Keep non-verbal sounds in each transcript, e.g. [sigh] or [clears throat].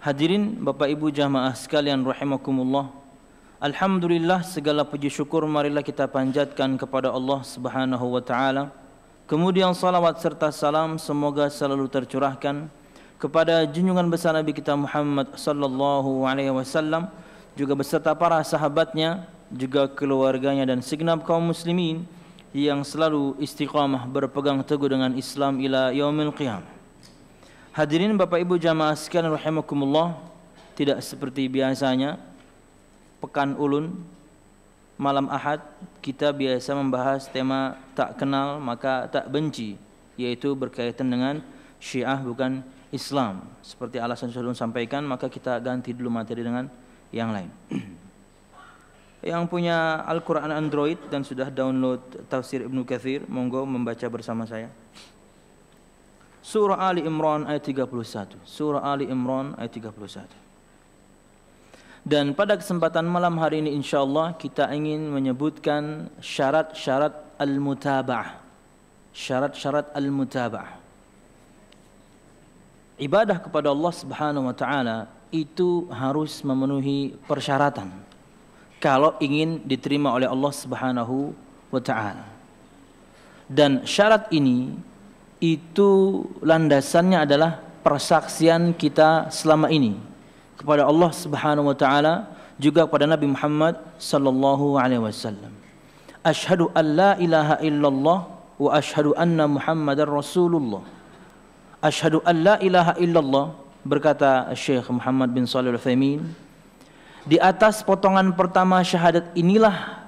Hadirin Bapak Ibu jamaah sekalian rahimakumullah. Alhamdulillah segala puji syukur marilah kita panjatkan kepada Allah Subhanahu wa taala. Kemudian salawat serta salam semoga selalu tercurahkan kepada junjungan besar Nabi kita Muhammad sallallahu alaihi wasallam juga beserta para sahabatnya, juga keluarganya dan segenap kaum muslimin yang selalu istiqamah berpegang teguh dengan Islam ila yaumil qiyamah. Hadirin Bapak Ibu jamaah sekalian rahimakumullah, tidak seperti biasanya pekan ulun malam Ahad kita biasa membahas tema tak kenal maka tak benci yaitu berkaitan dengan Syiah bukan Islam. Seperti alasan sudah sampaikan maka kita ganti dulu materi dengan yang lain. [clears throat] yang punya Al-Quran Android dan sudah download tafsir Ibnu Katsir monggo membaca bersama saya. Surah Ali Imran ayat 31. Surah Ali Imran ayat 31. Dan pada kesempatan malam hari ini Insya Allah kita ingin menyebutkan syarat-syarat al-mutabah. Syarat-syarat al-mutabah. Ibadah kepada Allah Subhanahu wa taala itu harus memenuhi persyaratan kalau ingin diterima oleh Allah Subhanahu wa taala. Dan syarat ini itu landasannya adalah persaksian kita selama ini kepada Allah Subhanahu wa taala juga kepada Nabi Muhammad sallallahu alaihi wasallam. Asyhadu an la ilaha illallah wa asyhadu anna Muhammadar Rasulullah. Asyhadu an la ilaha illallah berkata Syekh Muhammad bin Shalih al faimin di atas potongan pertama syahadat inilah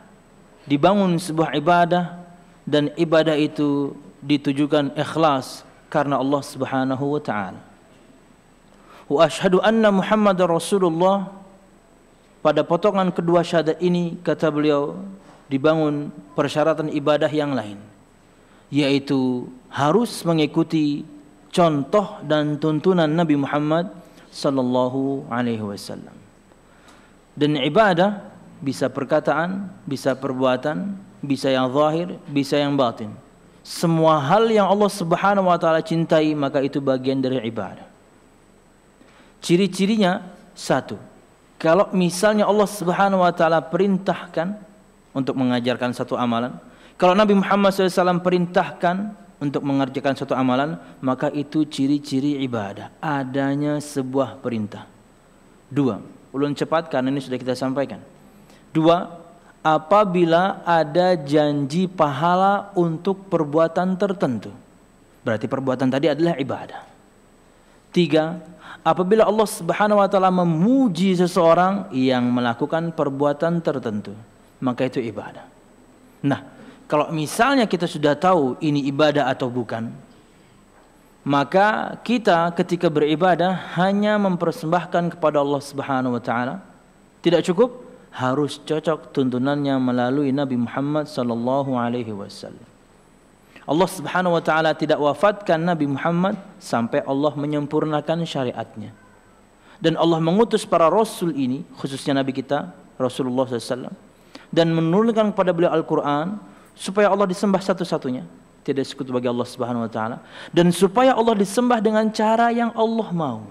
dibangun sebuah ibadah dan ibadah itu ditujukan ikhlas karena Allah Subhanahu wa taala. Wa asyhadu anna Muhammadar Rasulullah pada potongan kedua syahadat ini kata beliau dibangun persyaratan ibadah yang lain yaitu harus mengikuti contoh dan tuntunan Nabi Muhammad sallallahu alaihi wasallam. Dan ibadah bisa perkataan, bisa perbuatan, bisa yang zahir, bisa yang batin semua hal yang Allah Subhanahu wa taala cintai maka itu bagian dari ibadah. Ciri-cirinya satu. Kalau misalnya Allah Subhanahu wa taala perintahkan untuk mengajarkan satu amalan, kalau Nabi Muhammad SAW perintahkan untuk mengerjakan suatu amalan, maka itu ciri-ciri ibadah. Adanya sebuah perintah. Dua, ulun cepat karena ini sudah kita sampaikan. Dua, apabila ada janji pahala untuk perbuatan tertentu. Berarti perbuatan tadi adalah ibadah. Tiga, apabila Allah Subhanahu wa taala memuji seseorang yang melakukan perbuatan tertentu, maka itu ibadah. Nah, kalau misalnya kita sudah tahu ini ibadah atau bukan, maka kita ketika beribadah hanya mempersembahkan kepada Allah Subhanahu wa taala tidak cukup harus cocok tuntunannya melalui Nabi Muhammad sallallahu alaihi wasallam. Allah Subhanahu wa taala tidak wafatkan Nabi Muhammad sampai Allah menyempurnakan syariatnya. Dan Allah mengutus para rasul ini, khususnya Nabi kita Rasulullah SAW, dan menurunkan kepada beliau Al-Quran supaya Allah disembah satu-satunya, tidak sekutu bagi Allah Subhanahu Wa Taala, dan supaya Allah disembah dengan cara yang Allah mau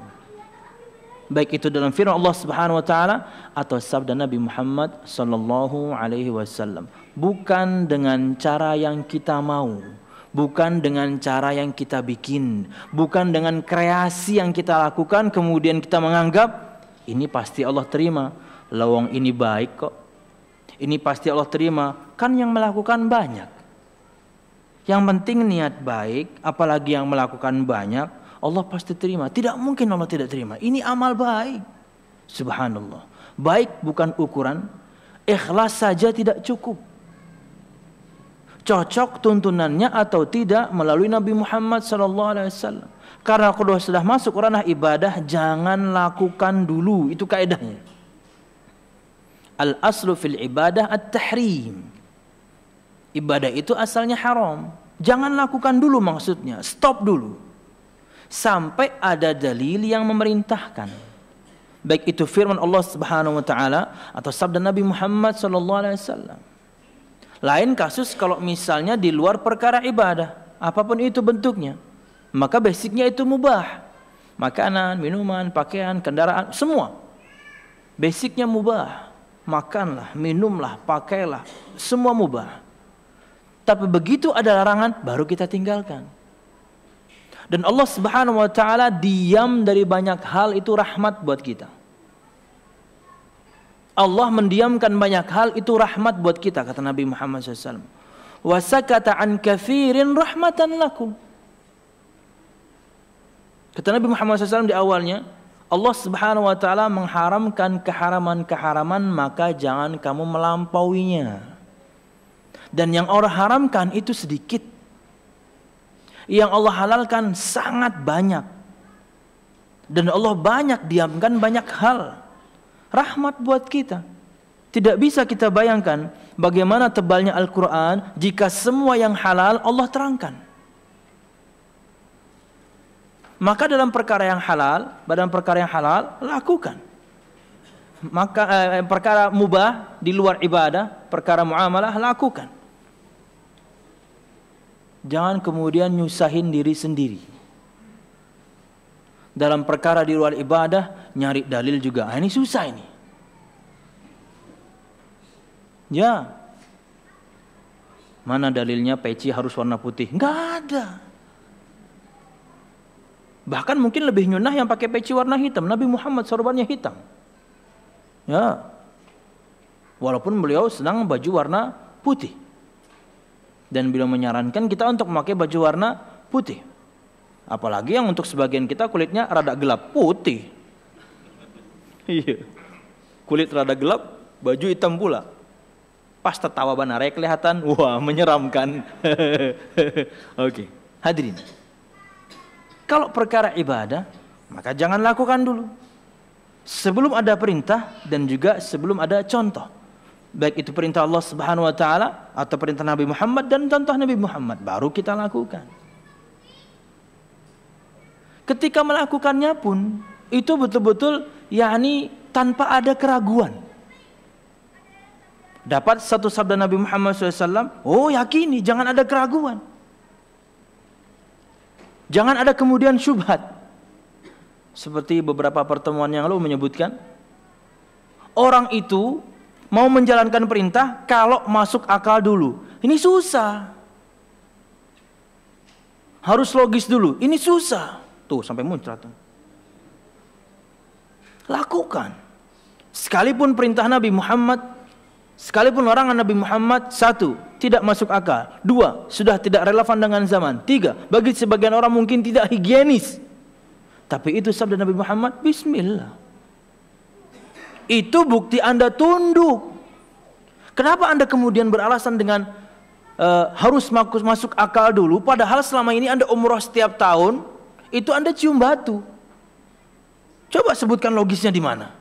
baik itu dalam firman Allah Subhanahu wa taala atau sabda Nabi Muhammad sallallahu alaihi wasallam. Bukan dengan cara yang kita mau, bukan dengan cara yang kita bikin, bukan dengan kreasi yang kita lakukan kemudian kita menganggap ini pasti Allah terima. Lawang ini baik kok. Ini pasti Allah terima. Kan yang melakukan banyak. Yang penting niat baik, apalagi yang melakukan banyak Allah pasti terima. Tidak mungkin Allah tidak terima. Ini amal baik. Subhanallah. Baik bukan ukuran. Ikhlas saja tidak cukup. Cocok tuntunannya atau tidak melalui Nabi Muhammad SAW. Karena kalau sudah masuk ranah ibadah, jangan lakukan dulu. Itu kaedahnya. Al aslu fil ibadah at tahrim. Ibadah itu asalnya haram. Jangan lakukan dulu maksudnya. Stop dulu sampai ada dalil yang memerintahkan baik itu firman Allah Subhanahu wa taala atau sabda Nabi Muhammad sallallahu alaihi wasallam. Lain kasus kalau misalnya di luar perkara ibadah, apapun itu bentuknya, maka basicnya itu mubah. Makanan, minuman, pakaian, kendaraan, semua. Basicnya mubah. Makanlah, minumlah, pakailah, semua mubah. Tapi begitu ada larangan baru kita tinggalkan. Dan Allah Subhanahu wa taala diam dari banyak hal itu rahmat buat kita. Allah mendiamkan banyak hal itu rahmat buat kita kata Nabi Muhammad SAW. Wasakata an kafirin rahmatan lakum. Kata Nabi Muhammad SAW di awalnya, Allah Subhanahu wa taala mengharamkan keharaman-keharaman maka jangan kamu melampauinya. Dan yang orang haramkan itu sedikit yang Allah halalkan sangat banyak. Dan Allah banyak diamkan banyak hal. Rahmat buat kita. Tidak bisa kita bayangkan bagaimana tebalnya Al-Quran jika semua yang halal Allah terangkan. Maka dalam perkara yang halal, dalam perkara yang halal, lakukan. Maka eh, perkara mubah di luar ibadah, perkara muamalah, lakukan. Jangan kemudian nyusahin diri sendiri. Dalam perkara di luar ibadah, nyari dalil juga. Ah, ini susah ini. Ya. Mana dalilnya peci harus warna putih? Enggak ada. Bahkan mungkin lebih nyunah yang pakai peci warna hitam. Nabi Muhammad sorbannya hitam. Ya. Walaupun beliau senang baju warna putih dan beliau menyarankan kita untuk memakai baju warna putih. Apalagi yang untuk sebagian kita kulitnya rada gelap putih. [laughs] Iya. Kulit rada gelap, baju hitam pula. Pas tertawa banare kelihatan, [laughs] wah menyeramkan. [laughs] Oke, okay. hadirin. Kalau perkara ibadah, maka jangan lakukan dulu. Sebelum ada perintah dan juga sebelum ada contoh baik itu perintah Allah Subhanahu wa taala atau perintah Nabi Muhammad dan contoh Nabi Muhammad baru kita lakukan. Ketika melakukannya pun itu betul-betul yakni tanpa ada keraguan. Dapat satu sabda Nabi Muhammad SAW, oh yakini, jangan ada keraguan. Jangan ada kemudian syubhat. Seperti beberapa pertemuan yang lalu menyebutkan, orang itu mau menjalankan perintah kalau masuk akal dulu. Ini susah. Harus logis dulu. Ini susah. Tuh sampai muncrat. tuh, Lakukan. Sekalipun perintah Nabi Muhammad, sekalipun larangan Nabi Muhammad, satu, tidak masuk akal. Dua, sudah tidak relevan dengan zaman. Tiga, bagi sebagian orang mungkin tidak higienis. Tapi itu sabda Nabi Muhammad, Bismillah itu bukti Anda tunduk. Kenapa Anda kemudian beralasan dengan e, harus masuk akal dulu padahal selama ini Anda umroh setiap tahun itu Anda cium batu. Coba sebutkan logisnya di mana?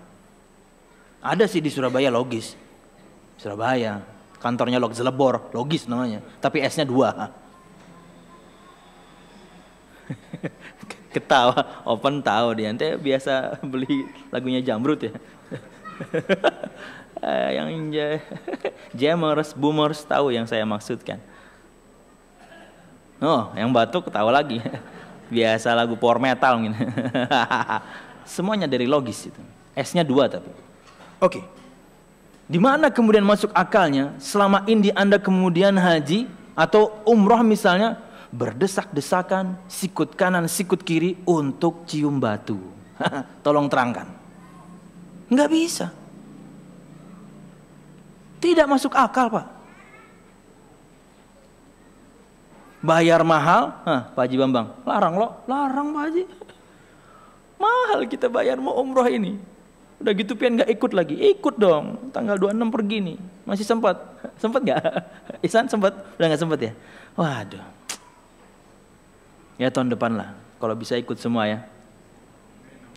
Ada sih di Surabaya logis. Surabaya, kantornya Log Zelebor, logis namanya, tapi S-nya dua. [laughs] Ketawa, open tahu dia. Nanti biasa beli lagunya Jamrut ya. Eh, yang [laughs] jamers boomers tahu yang saya maksudkan. Oh, yang batuk tahu lagi. [laughs] Biasa lagu power metal [laughs] Semuanya dari logis itu. S-nya dua tapi. Oke. Di mana kemudian masuk akalnya selama ini Anda kemudian haji atau umroh misalnya berdesak-desakan sikut kanan sikut kiri untuk cium batu. Tolong terangkan. Enggak bisa. Tidak masuk akal, Pak. Bayar mahal, Hah, Pak Haji Bambang, larang lo, larang Pak Haji. Mahal kita bayar mau umroh ini. Udah gitu pian nggak ikut lagi, ikut dong. Tanggal 26 pergi nih, masih sempat, [laughs] sempat nggak? [laughs] Isan sempat, udah nggak sempat ya? Waduh. Ya tahun depan lah, kalau bisa ikut semua ya.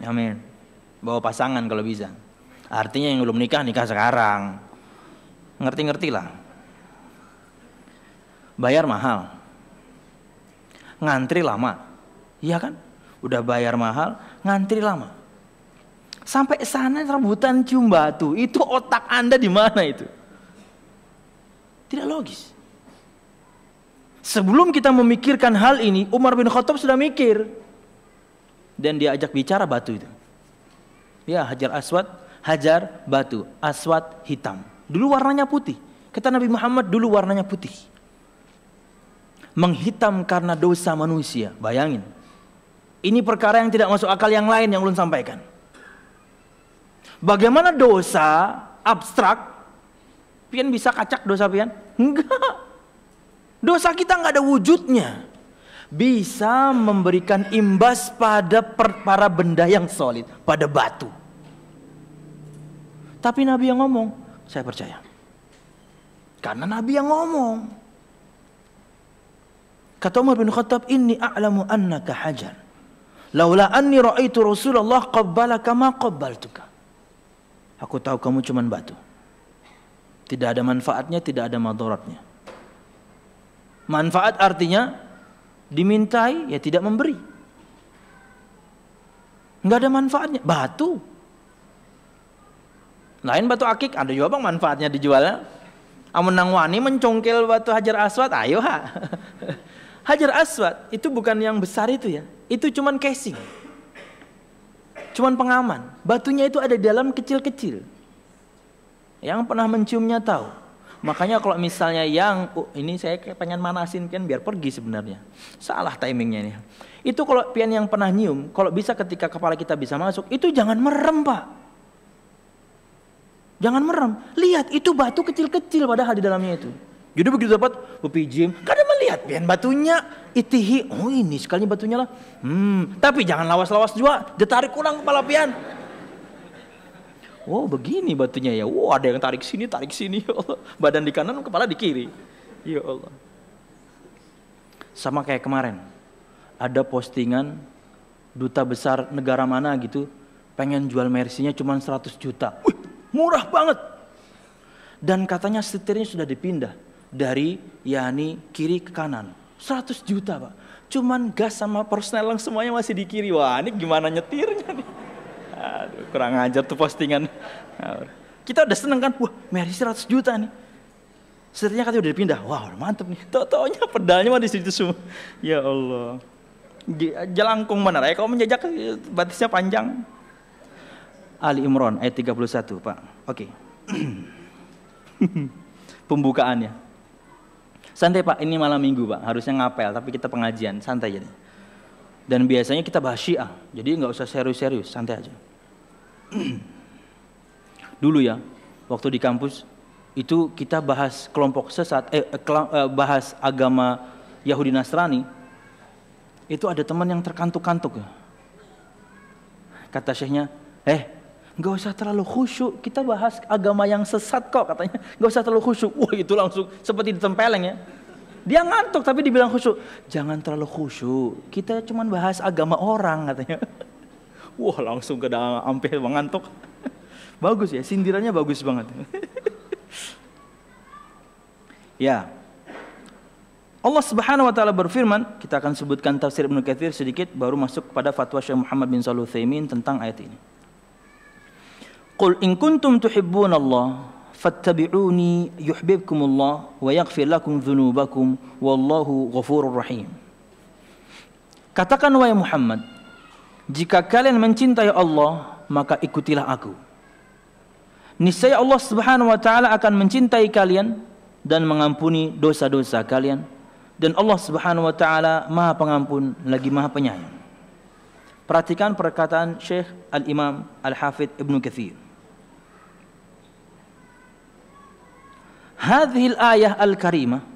Amin bawa pasangan kalau bisa artinya yang belum nikah nikah sekarang ngerti-ngerti lah bayar mahal ngantri lama iya kan udah bayar mahal ngantri lama sampai sana rebutan cium batu itu otak anda di mana itu tidak logis Sebelum kita memikirkan hal ini, Umar bin Khattab sudah mikir. Dan dia ajak bicara batu itu. Ya, hajar aswad, hajar batu, aswad hitam. Dulu warnanya putih. Kata Nabi Muhammad dulu warnanya putih. Menghitam karena dosa manusia. Bayangin. Ini perkara yang tidak masuk akal yang lain yang ulun sampaikan. Bagaimana dosa abstrak Pian bisa kacak dosa pian? Enggak. Dosa kita nggak ada wujudnya bisa memberikan imbas pada per, para benda yang solid, pada batu. Tapi Nabi yang ngomong, saya percaya. Karena Nabi yang ngomong. Kata Umar bin Khattab, "Inni a'lamu annaka hajar. Laula anni ra'aitu Rasulullah qabbalaka ma qabbaltuka." Aku tahu kamu cuma batu. Tidak ada manfaatnya, tidak ada madaratnya. Manfaat artinya dimintai ya tidak memberi nggak ada manfaatnya batu lain batu akik ada ya juga bang manfaatnya dijualnya amunang wani mencongkel batu hajar aswad ayo ha [laughs] hajar aswad itu bukan yang besar itu ya itu cuman casing cuman pengaman batunya itu ada di dalam kecil-kecil yang pernah menciumnya tahu Makanya kalau misalnya yang oh, ini saya pengen manasin pian biar pergi sebenarnya. Salah timingnya ini. Itu kalau pian yang pernah nyium, kalau bisa ketika kepala kita bisa masuk, itu jangan merem, Pak. Jangan merem. Lihat itu batu kecil-kecil padahal di dalamnya itu. Jadi begitu dapat pepijim, oh, kada melihat pian batunya itihi, oh ini sekali batunya lah. Hmm, tapi jangan lawas-lawas juga, ditarik kurang kepala pian. Wow begini batunya ya. Wow ada yang tarik sini, tarik sini. [laughs] Ya Allah. Badan di kanan, kepala di kiri. Ya Allah. Sama kayak kemarin. Ada postingan duta besar negara mana gitu. Pengen jual mercinya cuma 100 juta. Wih, murah banget. Dan katanya setirnya sudah dipindah. Dari yani kiri ke kanan. 100 juta pak. Cuman gas sama persnelang semuanya masih di kiri. Wah ini gimana nyetirnya nih. Aduh, kurang ajar tuh postingan. Kita udah seneng kan, wah Mary 100 juta nih. Setirnya katanya udah dipindah, wah wow, mantep nih. Tau-taunya pedalnya mah di situ semua. Ya Allah. Jelangkung mana ya, kalau menjajak batisnya panjang. Ali Imran ayat 31 Pak. Oke. Okay. [clears throat] Pembukaannya. Santai Pak, ini malam minggu Pak. Harusnya ngapel, tapi kita pengajian. Santai aja. Dan biasanya kita bahas syiah. Jadi nggak usah serius-serius, santai aja. [clears throat] dulu ya waktu di kampus itu kita bahas kelompok sesat eh, eh, bahas agama Yahudi Nasrani itu ada teman yang terkantuk-kantuk ya kata syekhnya eh nggak usah terlalu khusyuk kita bahas agama yang sesat kok katanya [laughs] nggak usah terlalu khusyuk wah itu langsung seperti ditempeleng ya dia ngantuk tapi dibilang khusyuk jangan terlalu khusyuk kita cuma bahas agama orang katanya [laughs] Wah langsung ke dalam ampe mengantuk. [laughs] bagus ya, sindirannya bagus banget. [laughs] ya. Allah Subhanahu wa taala berfirman, kita akan sebutkan tafsir Ibnu Katsir sedikit baru masuk kepada fatwa Syekh Muhammad bin Shalih Utsaimin tentang ayat ini. Qul in kuntum tuhibbuna Allah fattabi'uni yuhibbukumullah wa yaghfir lakum dhunubakum wallahu ghafurur rahim. Katakan wahai Muhammad, jika kalian mencintai Allah, maka ikutilah aku. Niscaya Allah Subhanahu wa taala akan mencintai kalian dan mengampuni dosa-dosa kalian dan Allah Subhanahu wa taala Maha Pengampun lagi Maha Penyayang. Perhatikan perkataan Syekh Al-Imam Al-Hafidh Ibn Kathir. هذه الآية الكريمة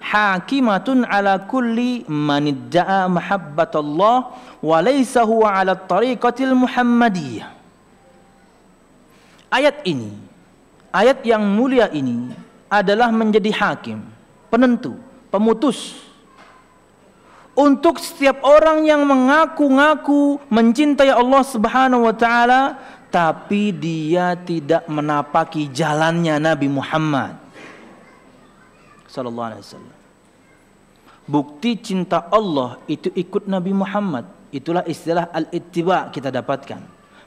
hakimatun ala kulli man idda'a mahabbatallah wa laysa huwa ala tariqatil muhammadiyah. Ayat ini, ayat yang mulia ini adalah menjadi hakim, penentu, pemutus untuk setiap orang yang mengaku-ngaku mencintai Allah Subhanahu wa taala tapi dia tidak menapaki jalannya Nabi Muhammad sallallahu alaihi wasallam. Bukti cinta Allah itu ikut Nabi Muhammad. Itulah istilah al-ittiba kita dapatkan.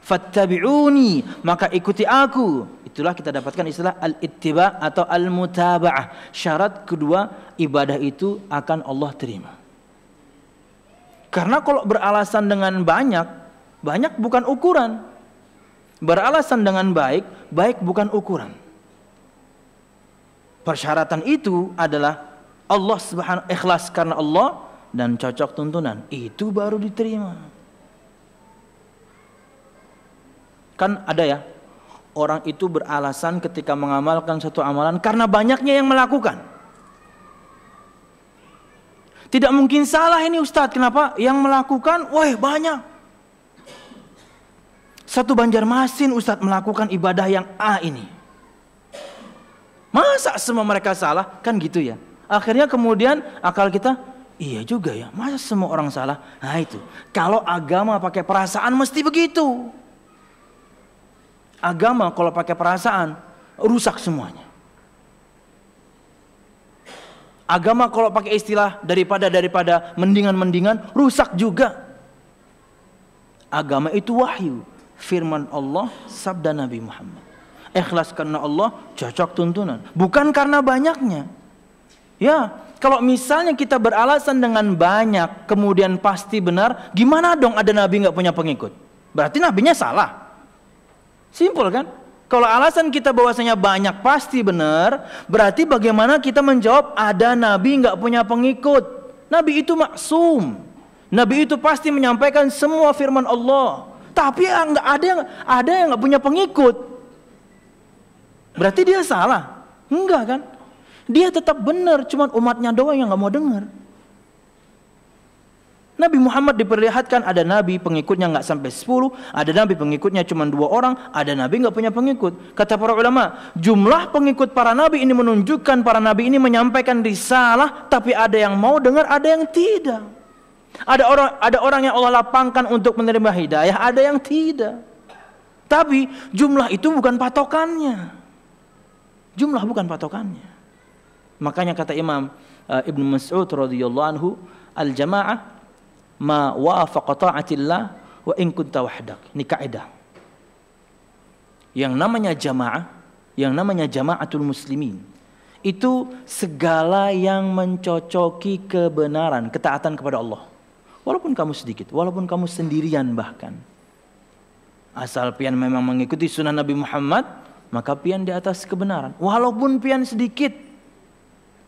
Fattabi'uni, maka ikuti aku. Itulah kita dapatkan istilah al-ittiba atau al-mutaba'ah. Syarat kedua, ibadah itu akan Allah terima. Karena kalau beralasan dengan banyak, banyak bukan ukuran. Beralasan dengan baik, baik bukan ukuran. Persyaratan itu adalah Allah Subhanahu ikhlas karena Allah dan cocok tuntunan. Itu baru diterima. Kan ada ya, orang itu beralasan ketika mengamalkan satu amalan karena banyaknya yang melakukan. Tidak mungkin salah ini Ustadz, kenapa? Yang melakukan, wah banyak. Satu Banjarmasin Ustadz melakukan ibadah yang A ini. Masa semua mereka salah? Kan gitu ya. Akhirnya kemudian akal kita, iya juga ya. Masa semua orang salah? Nah itu. Kalau agama pakai perasaan mesti begitu. Agama kalau pakai perasaan rusak semuanya. Agama kalau pakai istilah daripada daripada mendingan-mendingan rusak juga. Agama itu wahyu, firman Allah, sabda Nabi Muhammad ikhlas karena Allah, cocok tuntunan. Bukan karena banyaknya. Ya, kalau misalnya kita beralasan dengan banyak, kemudian pasti benar, gimana dong ada nabi nggak punya pengikut? Berarti nabinya salah. Simpul kan? Kalau alasan kita bahwasanya banyak pasti benar, berarti bagaimana kita menjawab ada nabi nggak punya pengikut? Nabi itu maksum. Nabi itu pasti menyampaikan semua firman Allah. Tapi ah, nggak ada yang ada yang nggak punya pengikut. Berarti dia salah? Enggak kan? Dia tetap benar, cuman umatnya doang yang nggak mau dengar. Nabi Muhammad diperlihatkan ada nabi pengikutnya nggak sampai 10, ada nabi pengikutnya cuma dua orang, ada nabi nggak punya pengikut. Kata para ulama, jumlah pengikut para nabi ini menunjukkan para nabi ini menyampaikan risalah, tapi ada yang mau dengar, ada yang tidak. Ada orang ada orang yang Allah lapangkan untuk menerima hidayah, ada yang tidak. Tapi jumlah itu bukan patokannya. Jumlah bukan patokannya. Makanya kata Imam uh, Ibn Mas'ud radhiyallahu anhu, al-jama'ah ma wafaqa ta'atillah wa in kunta wahdak. Ini kaidah. Yang namanya jamaah, yang namanya jamaatul muslimin itu segala yang mencocoki kebenaran, ketaatan kepada Allah. Walaupun kamu sedikit, walaupun kamu sendirian bahkan. Asal pian memang mengikuti sunnah Nabi Muhammad, maka pian di atas kebenaran. Walaupun pian sedikit.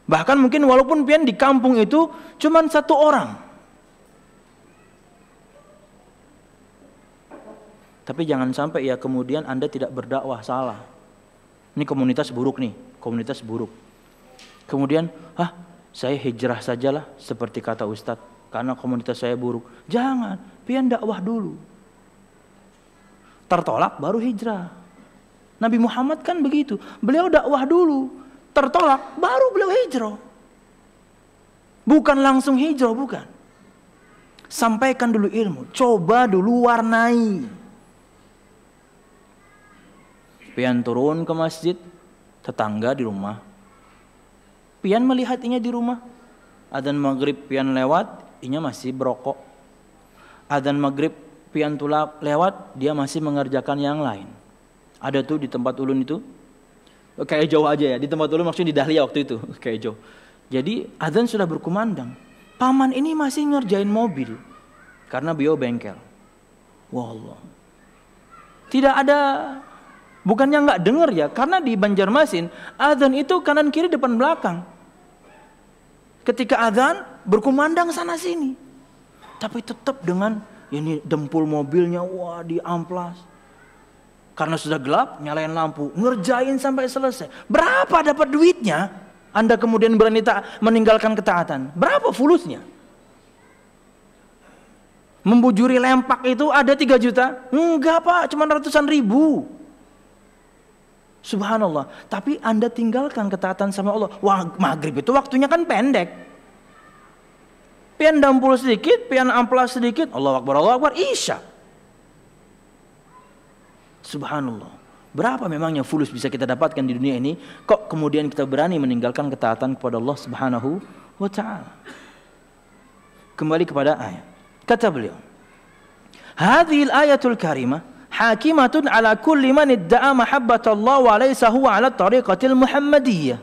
Bahkan mungkin walaupun pian di kampung itu cuma satu orang. Tapi jangan sampai ya kemudian Anda tidak berdakwah salah. Ini komunitas buruk nih, komunitas buruk. Kemudian, ah saya hijrah sajalah seperti kata Ustadz karena komunitas saya buruk. Jangan, pian dakwah dulu. Tertolak baru hijrah. Nabi Muhammad kan begitu. Beliau dakwah dulu, tertolak, baru beliau hijrah. Bukan langsung hijrah, bukan. Sampaikan dulu ilmu, coba dulu warnai. Pian turun ke masjid, tetangga di rumah. Pian melihat inya di rumah. Adan maghrib pian lewat, inya masih berokok. Adan maghrib pian tulap lewat, dia masih mengerjakan yang lain. Ada tuh di tempat ulun itu. Kayak jauh aja ya, di tempat ulun maksudnya di Dahlia waktu itu, [laughs] kayak jauh. Jadi azan sudah berkumandang. Paman ini masih ngerjain mobil karena bio bengkel. Wallah. Tidak ada bukannya nggak dengar ya, karena di Banjarmasin azan itu kanan kiri depan belakang. Ketika azan berkumandang sana sini. Tapi tetap dengan ya ini dempul mobilnya wah di amplas. Karena sudah gelap, nyalain lampu, ngerjain sampai selesai. Berapa dapat duitnya? Anda kemudian berani tak meninggalkan ketaatan. Berapa fulusnya? Membujuri lempak itu ada 3 juta? Enggak pak, cuma ratusan ribu. Subhanallah. Tapi Anda tinggalkan ketaatan sama Allah. Wah, maghrib itu waktunya kan pendek. Pian dampul sedikit, pian amplas sedikit. Allah Akbar, Allah Akbar, Isya. Subhanallah. Berapa memangnya fulus bisa kita dapatkan di dunia ini? Kok kemudian kita berani meninggalkan ketaatan kepada Allah Subhanahu wa taala? Kembali kepada ayat. Kata beliau, al ayatul karimah hakimatun ala kulli man idda'a Allah wa laysa huwa ala tariqatil Muhammadiyah."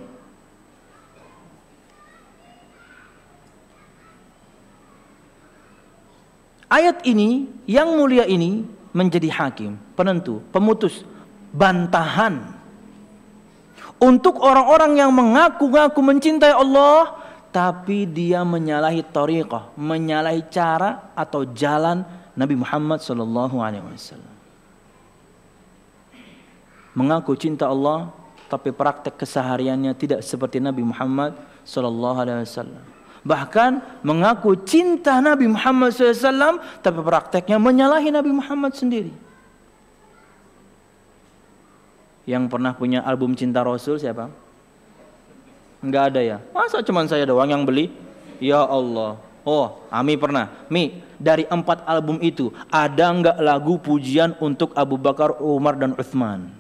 Ayat ini yang mulia ini menjadi hakim, penentu, pemutus bantahan untuk orang-orang yang mengaku-ngaku mencintai Allah tapi dia menyalahi tariqah, menyalahi cara atau jalan Nabi Muhammad SAW Mengaku cinta Allah tapi praktek kesehariannya tidak seperti Nabi Muhammad SAW Bahkan mengaku cinta Nabi Muhammad SAW, tapi prakteknya menyalahi Nabi Muhammad sendiri. Yang pernah punya album cinta Rasul siapa? Enggak ada ya? Masa cuma saya doang yang beli? Ya Allah. Oh, Ami pernah. Mi, dari empat album itu, ada enggak lagu pujian untuk Abu Bakar, Umar, dan Uthman?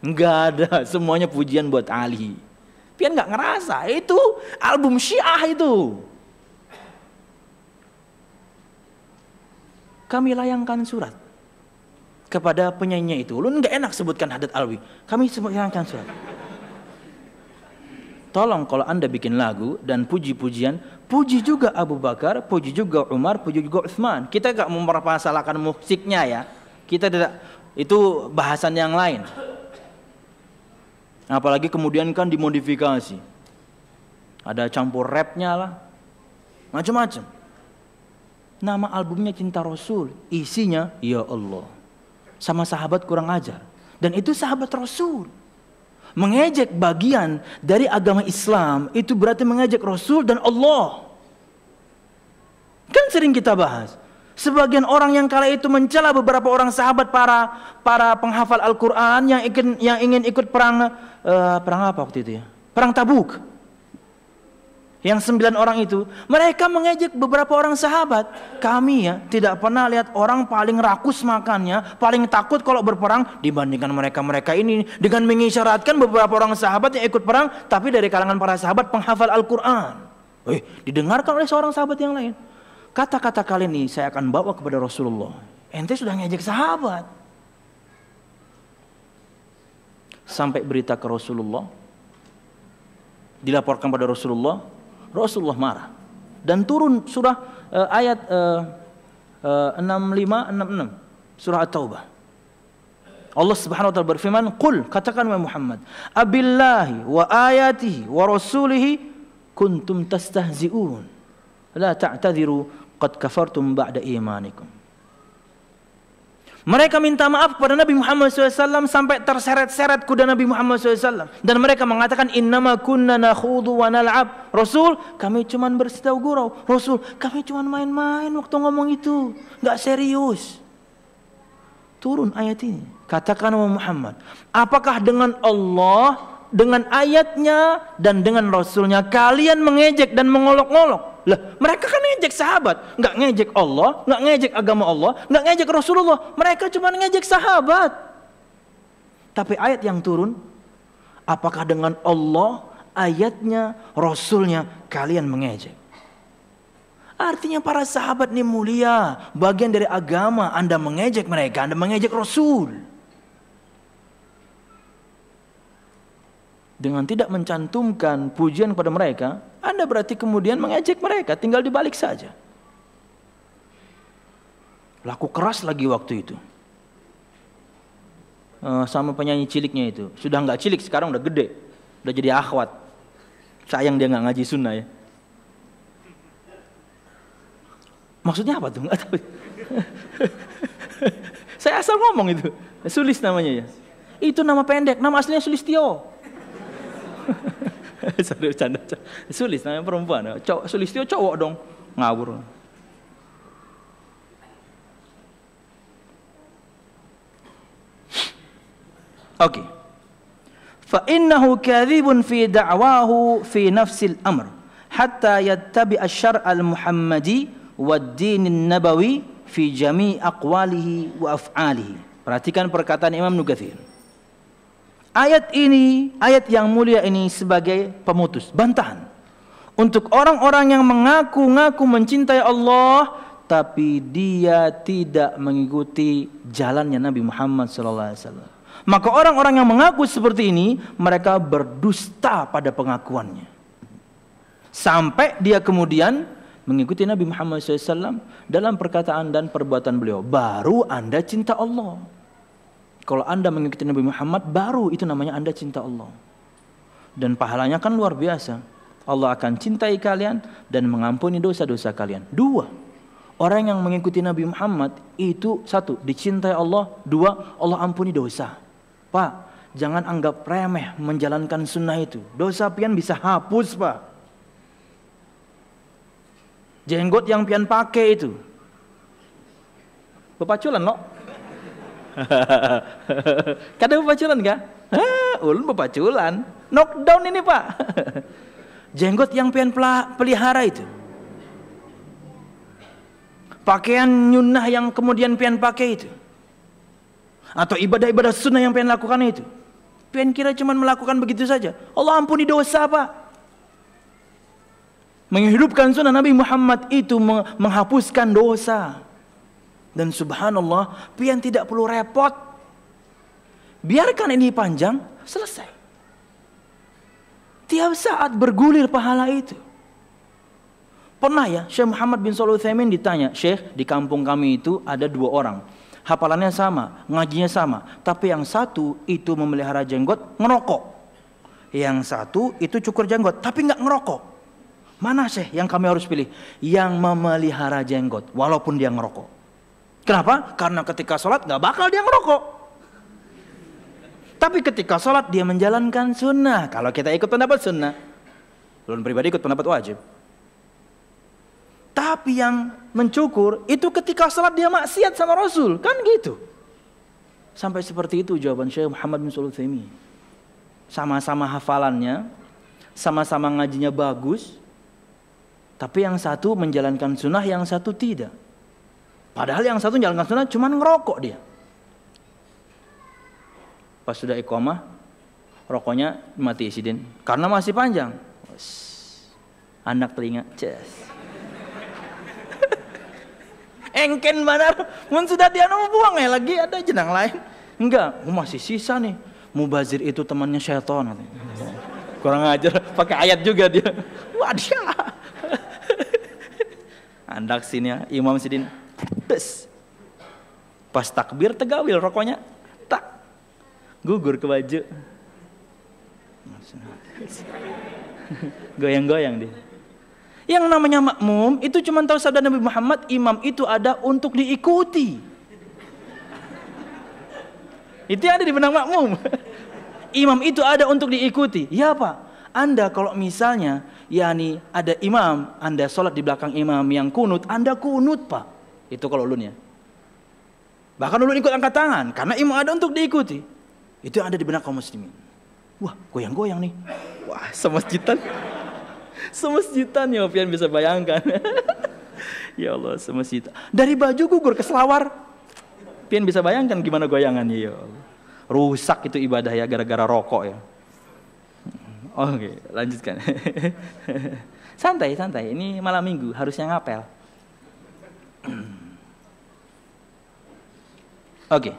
Enggak ada, semuanya pujian buat Ali. Pian nggak ngerasa itu album Syiah itu. Kami layangkan surat kepada penyanyi itu. Lu nggak enak sebutkan hadat Alwi. Kami layangkan surat. Tolong kalau anda bikin lagu dan puji-pujian, puji juga Abu Bakar, puji juga Umar, puji juga Uthman. Kita gak mempermasalahkan musiknya ya. Kita tidak, itu bahasan yang lain. Apalagi kemudian kan dimodifikasi. Ada campur rapnya lah. Macam-macam. Nama albumnya Cinta Rasul. Isinya Ya Allah. Sama sahabat kurang ajar. Dan itu sahabat Rasul. Mengejek bagian dari agama Islam itu berarti mengejek Rasul dan Allah. Kan sering kita bahas. Sebagian orang yang kala itu mencela beberapa orang sahabat para para penghafal Al-Qur'an yang ingin yang ingin ikut perang uh, perang apa waktu itu ya? Perang Tabuk. Yang sembilan orang itu, mereka mengejek beberapa orang sahabat. Kami ya tidak pernah lihat orang paling rakus makannya, paling takut kalau berperang dibandingkan mereka-mereka ini dengan mengisyaratkan beberapa orang sahabat yang ikut perang tapi dari kalangan para sahabat penghafal Al-Qur'an. Eh, didengarkan oleh seorang sahabat yang lain. Kata-kata kalian ini saya akan bawa kepada Rasulullah. Ente sudah ngejek sahabat. Sampai berita ke Rasulullah. Dilaporkan pada Rasulullah. Rasulullah marah. Dan turun surah uh, ayat uh, uh, 65 66 surah At-Taubah. Allah Subhanahu wa taala berfirman, "Qul katakan wahai Muhammad, abillahi wa ayatihi wa rasulihi kuntum tastahzi'un." La ta'tadiru qad kafartum ba'da imanikum. Mereka minta maaf kepada Nabi Muhammad SAW sampai terseret-seret kuda Nabi Muhammad SAW. Dan mereka mengatakan, Innama kunna nakhudu wa nal'ab. Rasul, kami cuma bersetau gurau. Rasul, kami cuma main-main waktu ngomong itu. Gak serius. Turun ayat ini. Katakan Muhammad, apakah dengan Allah, dengan ayatnya, dan dengan Rasulnya, kalian mengejek dan mengolok-olok? Lah, mereka kan ngejek sahabat, nggak ngejek Allah, nggak ngejek agama Allah, nggak ngejek Rasulullah. Mereka cuma ngejek sahabat. Tapi ayat yang turun, apakah dengan Allah, ayatnya, Rasulnya kalian mengejek? Artinya para sahabat ini mulia, bagian dari agama. Anda mengejek mereka, Anda mengejek Rasul. dengan tidak mencantumkan pujian kepada mereka, Anda berarti kemudian mengejek mereka, tinggal dibalik saja. Laku keras lagi waktu itu. Eh, sama penyanyi ciliknya itu sudah nggak cilik sekarang udah gede udah jadi akhwat sayang dia nggak ngaji sunnah ya maksudnya apa tuh nggak tahu [laughs] saya asal ngomong itu sulis namanya ya itu nama pendek nama aslinya Sulistio [laughs] Sorry, canda, canda. Sulis namanya perempuan. Ya. Cowok, Sulistio cowok dong. Ngawur. Oke. Fa innahu kadhibun fi da'wahu fi nafsil amr hatta yattabi asy al-muhammadi wad-din nabawi fi jami' aqwalihi wa af'alihi. Perhatikan perkataan Imam Nugathir ayat ini, ayat yang mulia ini sebagai pemutus, bantahan. Untuk orang-orang yang mengaku-ngaku mencintai Allah, tapi dia tidak mengikuti jalannya Nabi Muhammad SAW. Maka orang-orang yang mengaku seperti ini, mereka berdusta pada pengakuannya. Sampai dia kemudian mengikuti Nabi Muhammad SAW dalam perkataan dan perbuatan beliau. Baru Anda cinta Allah. Kalau Anda mengikuti Nabi Muhammad, baru itu namanya Anda cinta Allah. Dan pahalanya kan luar biasa. Allah akan cintai kalian dan mengampuni dosa-dosa kalian. Dua, orang yang mengikuti Nabi Muhammad itu satu, dicintai Allah. Dua, Allah ampuni dosa. Pak, jangan anggap remeh menjalankan sunnah itu. Dosa pian bisa hapus, Pak. Jenggot yang pian pakai itu. Bapak culan loh. [laughs] Kada bepaculan kah? ulun bepaculan. Knockdown ini pak. [laughs] Jenggot yang pian pelihara itu. Pakaian nyunah yang kemudian pian pakai itu. Atau ibadah-ibadah sunnah yang pian lakukan itu. Pian kira cuma melakukan begitu saja. Allah ampuni dosa pak. Menghidupkan sunnah Nabi Muhammad itu menghapuskan dosa. Dan subhanallah, pian tidak perlu repot. Biarkan ini panjang, selesai. Tiap saat bergulir pahala itu. Pernah ya, Syekh Muhammad bin Shalih ditanya, "Syekh, di kampung kami itu ada dua orang. Hafalannya sama, ngajinya sama, tapi yang satu itu memelihara jenggot, ngerokok. Yang satu itu cukur jenggot, tapi nggak ngerokok. Mana Syekh yang kami harus pilih? Yang memelihara jenggot walaupun dia ngerokok." Kenapa? Karena ketika sholat gak bakal dia ngerokok. Tapi ketika sholat dia menjalankan sunnah. Kalau kita ikut pendapat sunnah, lalu pribadi ikut pendapat wajib. Tapi yang mencukur itu ketika sholat dia maksiat sama Rasul, kan gitu. Sampai seperti itu jawaban Syekh Muhammad bin Sulaiman. Sama-sama hafalannya, sama-sama ngajinya bagus, tapi yang satu menjalankan sunnah, yang satu tidak. Padahal yang satu jalankan sunnah cuma ngerokok dia. Pas sudah iqamah, rokoknya mati Isidin. karena masih panjang. Anak telinga, Yes. [laughs] Engken benar, mun sudah dia buang ya lagi ada jenang lain. Enggak, mau masih sisa nih. Mubazir itu temannya syaitan. Kurang ajar, pakai ayat juga dia. Wah dia. [laughs] Andak sini ya, Imam Sidin Des. Pas takbir tegawil rokoknya. Tak. Gugur ke baju. Goyang-goyang dia. Yang namanya makmum itu cuma tahu sabda Nabi Muhammad, imam itu ada untuk diikuti. Itu yang ada di benang makmum. imam itu ada untuk diikuti. Ya Pak, Anda kalau misalnya yakni ada imam, Anda sholat di belakang imam yang kunut, Anda kunut Pak. Itu kalau ulunnya. Bahkan ulun ikut angkat tangan karena imam ada untuk diikuti. Itu yang ada di benak kaum muslimin. Wah, goyang-goyang nih. Wah, semasjidan semasjidan ya Opian bisa bayangkan. [laughs] ya Allah, semasjidan Dari baju gugur ke selawar. Pian bisa bayangkan gimana goyangannya ya Allah. Rusak itu ibadah ya gara-gara rokok ya. Hmm, oke, lanjutkan. [laughs] santai, santai. Ini malam minggu, harusnya ngapel. [clears throat] Oke. Okay.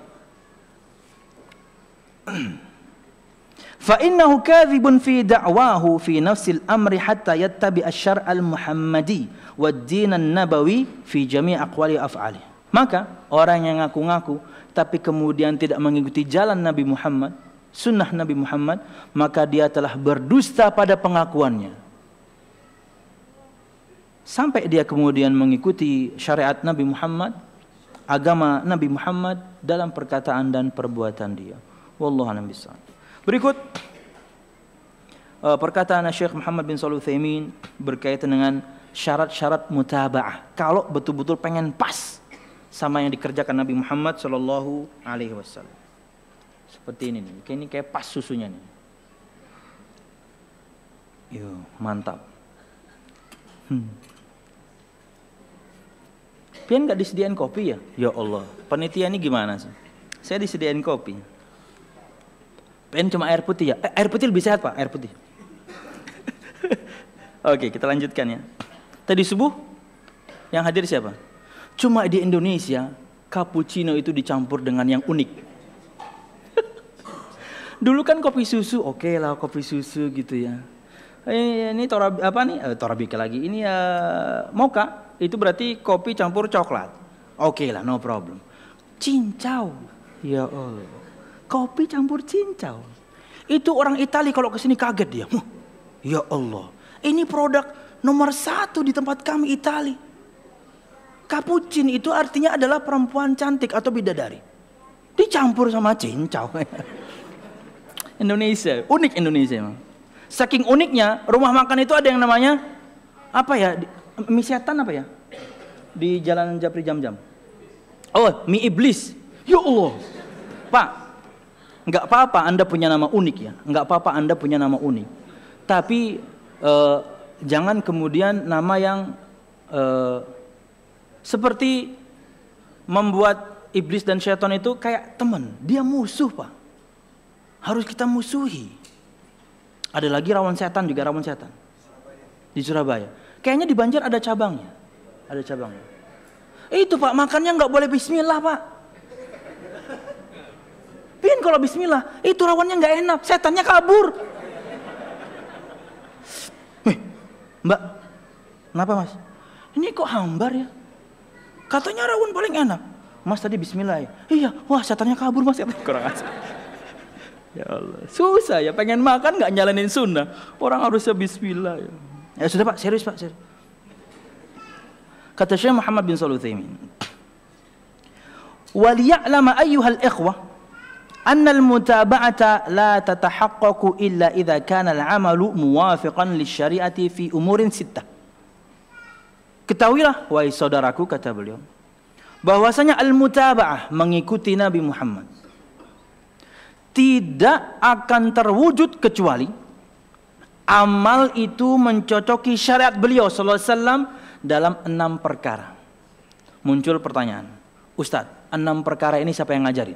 فإنه كاذب في دعواه في نفس الأمر حتى يتبع الشرع المحمدي والدين النبوي في جميع أقوال afali. maka orang yang ngaku-ngaku tapi kemudian tidak mengikuti jalan Nabi Muhammad sunnah Nabi Muhammad maka dia telah berdusta pada pengakuannya sampai dia kemudian mengikuti syariat Nabi Muhammad agama Nabi Muhammad dalam perkataan dan perbuatan dia. Wallahu a'lam bishawab. Berikut uh, perkataan Syekh Muhammad bin Shalih Utsaimin berkaitan dengan syarat-syarat mutabaah. Kalau betul-betul pengen pas sama yang dikerjakan Nabi Muhammad Shallallahu alaihi wasallam. Seperti ini nih. Kayak ini kayak pas susunya nih. Yo, mantap. Hmm. Pian nggak disediain kopi ya? Ya Allah, penitia ini gimana sih? Saya disediain kopi. Pian cuma air putih ya? Eh, air putih lebih sehat pak, air putih. [laughs] Oke, kita lanjutkan ya. Tadi subuh, yang hadir siapa? Cuma di Indonesia, cappuccino itu dicampur dengan yang unik. [laughs] Dulu kan kopi susu, oke okay lah kopi susu gitu ya ini, eh, ini torab, apa nih? Eh, torabika lagi. Ini ya eh, moka. Itu berarti kopi campur coklat. Oke okay lah, no problem. Cincau. Ya Allah. Kopi campur cincau. Itu orang Italia kalau kesini kaget dia. Huh. Ya Allah. Ini produk nomor satu di tempat kami Italia. Kapucin itu artinya adalah perempuan cantik atau bidadari. Dicampur sama cincau. [laughs] Indonesia, unik Indonesia. Emang. Saking uniknya, rumah makan itu ada yang namanya apa ya? Mie setan apa ya? Di Jalan Japri Jam-Jam. Oh, mie iblis. Ya Allah. Pak, nggak apa-apa Anda punya nama unik ya. Nggak apa-apa Anda punya nama unik. Tapi eh, jangan kemudian nama yang eh, seperti membuat iblis dan setan itu kayak teman. Dia musuh, Pak. Harus kita musuhi. Ada lagi rawan setan juga rawan setan. Di Surabaya. Kayaknya di Banjar ada cabangnya. Ada cabangnya. Eh, itu Pak, makannya nggak boleh bismillah, Pak. Pin kalau bismillah, itu rawannya nggak enak, setannya kabur. Wih, eh, Mbak, kenapa Mas? Ini kok hambar ya? Katanya rawan paling enak. Mas tadi bismillah ya? Iya, wah setannya kabur Mas, kurang asal. Ya Allah. Susah ya, pengen makan nggak nyalainin sunnah. Orang harusnya bismillah. Ya, ya sudah Pak, serius Pak. Serius. Kata Syekh Muhammad bin Saluthimin. Waliya'lama ayyuhal ikhwah. أن المتابعة لا تتحقق إلا إذا كان العمل موافقا للشريعة في أمور ستة. Ketahuilah, wahai saudaraku, kata beliau, bahwasanya al-mutaba'ah mengikuti Nabi Muhammad tidak akan terwujud kecuali amal itu mencocoki syariat beliau sallallahu alaihi wasallam dalam enam perkara. Muncul pertanyaan, Ustadz, enam perkara ini siapa yang ngajarin?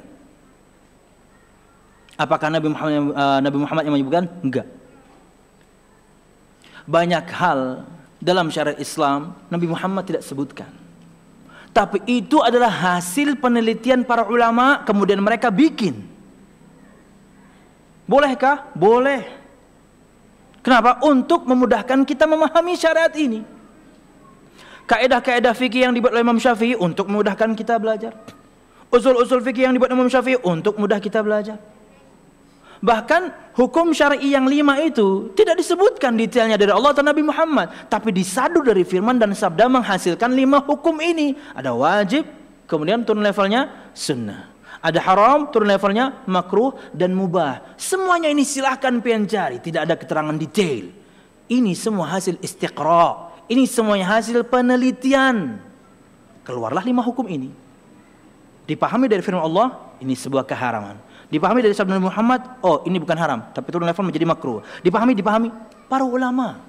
Apakah Nabi Muhammad, eh, Nabi Muhammad yang menyebutkan? Enggak. Banyak hal dalam syariat Islam Nabi Muhammad tidak sebutkan. Tapi itu adalah hasil penelitian para ulama kemudian mereka bikin Bolehkah? Boleh. Kenapa? Untuk memudahkan kita memahami syariat ini. Kaedah-kaedah fikih yang dibuat oleh Imam Syafi'i untuk memudahkan kita belajar. Usul-usul fikih yang dibuat oleh Imam Syafi'i untuk mudah kita belajar. Bahkan hukum syar'i yang lima itu tidak disebutkan detailnya dari Allah atau Nabi Muhammad, tapi disadu dari firman dan sabda menghasilkan lima hukum ini. Ada wajib, kemudian turun levelnya sunnah. Ada haram, turun levelnya makruh dan mubah. Semuanya ini silahkan pian cari, tidak ada keterangan detail. Ini semua hasil istiqra. Ini semuanya hasil penelitian. Keluarlah lima hukum ini. Dipahami dari firman Allah, ini sebuah keharaman. Dipahami dari sabda Muhammad, oh ini bukan haram, tapi turun level menjadi makruh. Dipahami, dipahami para ulama.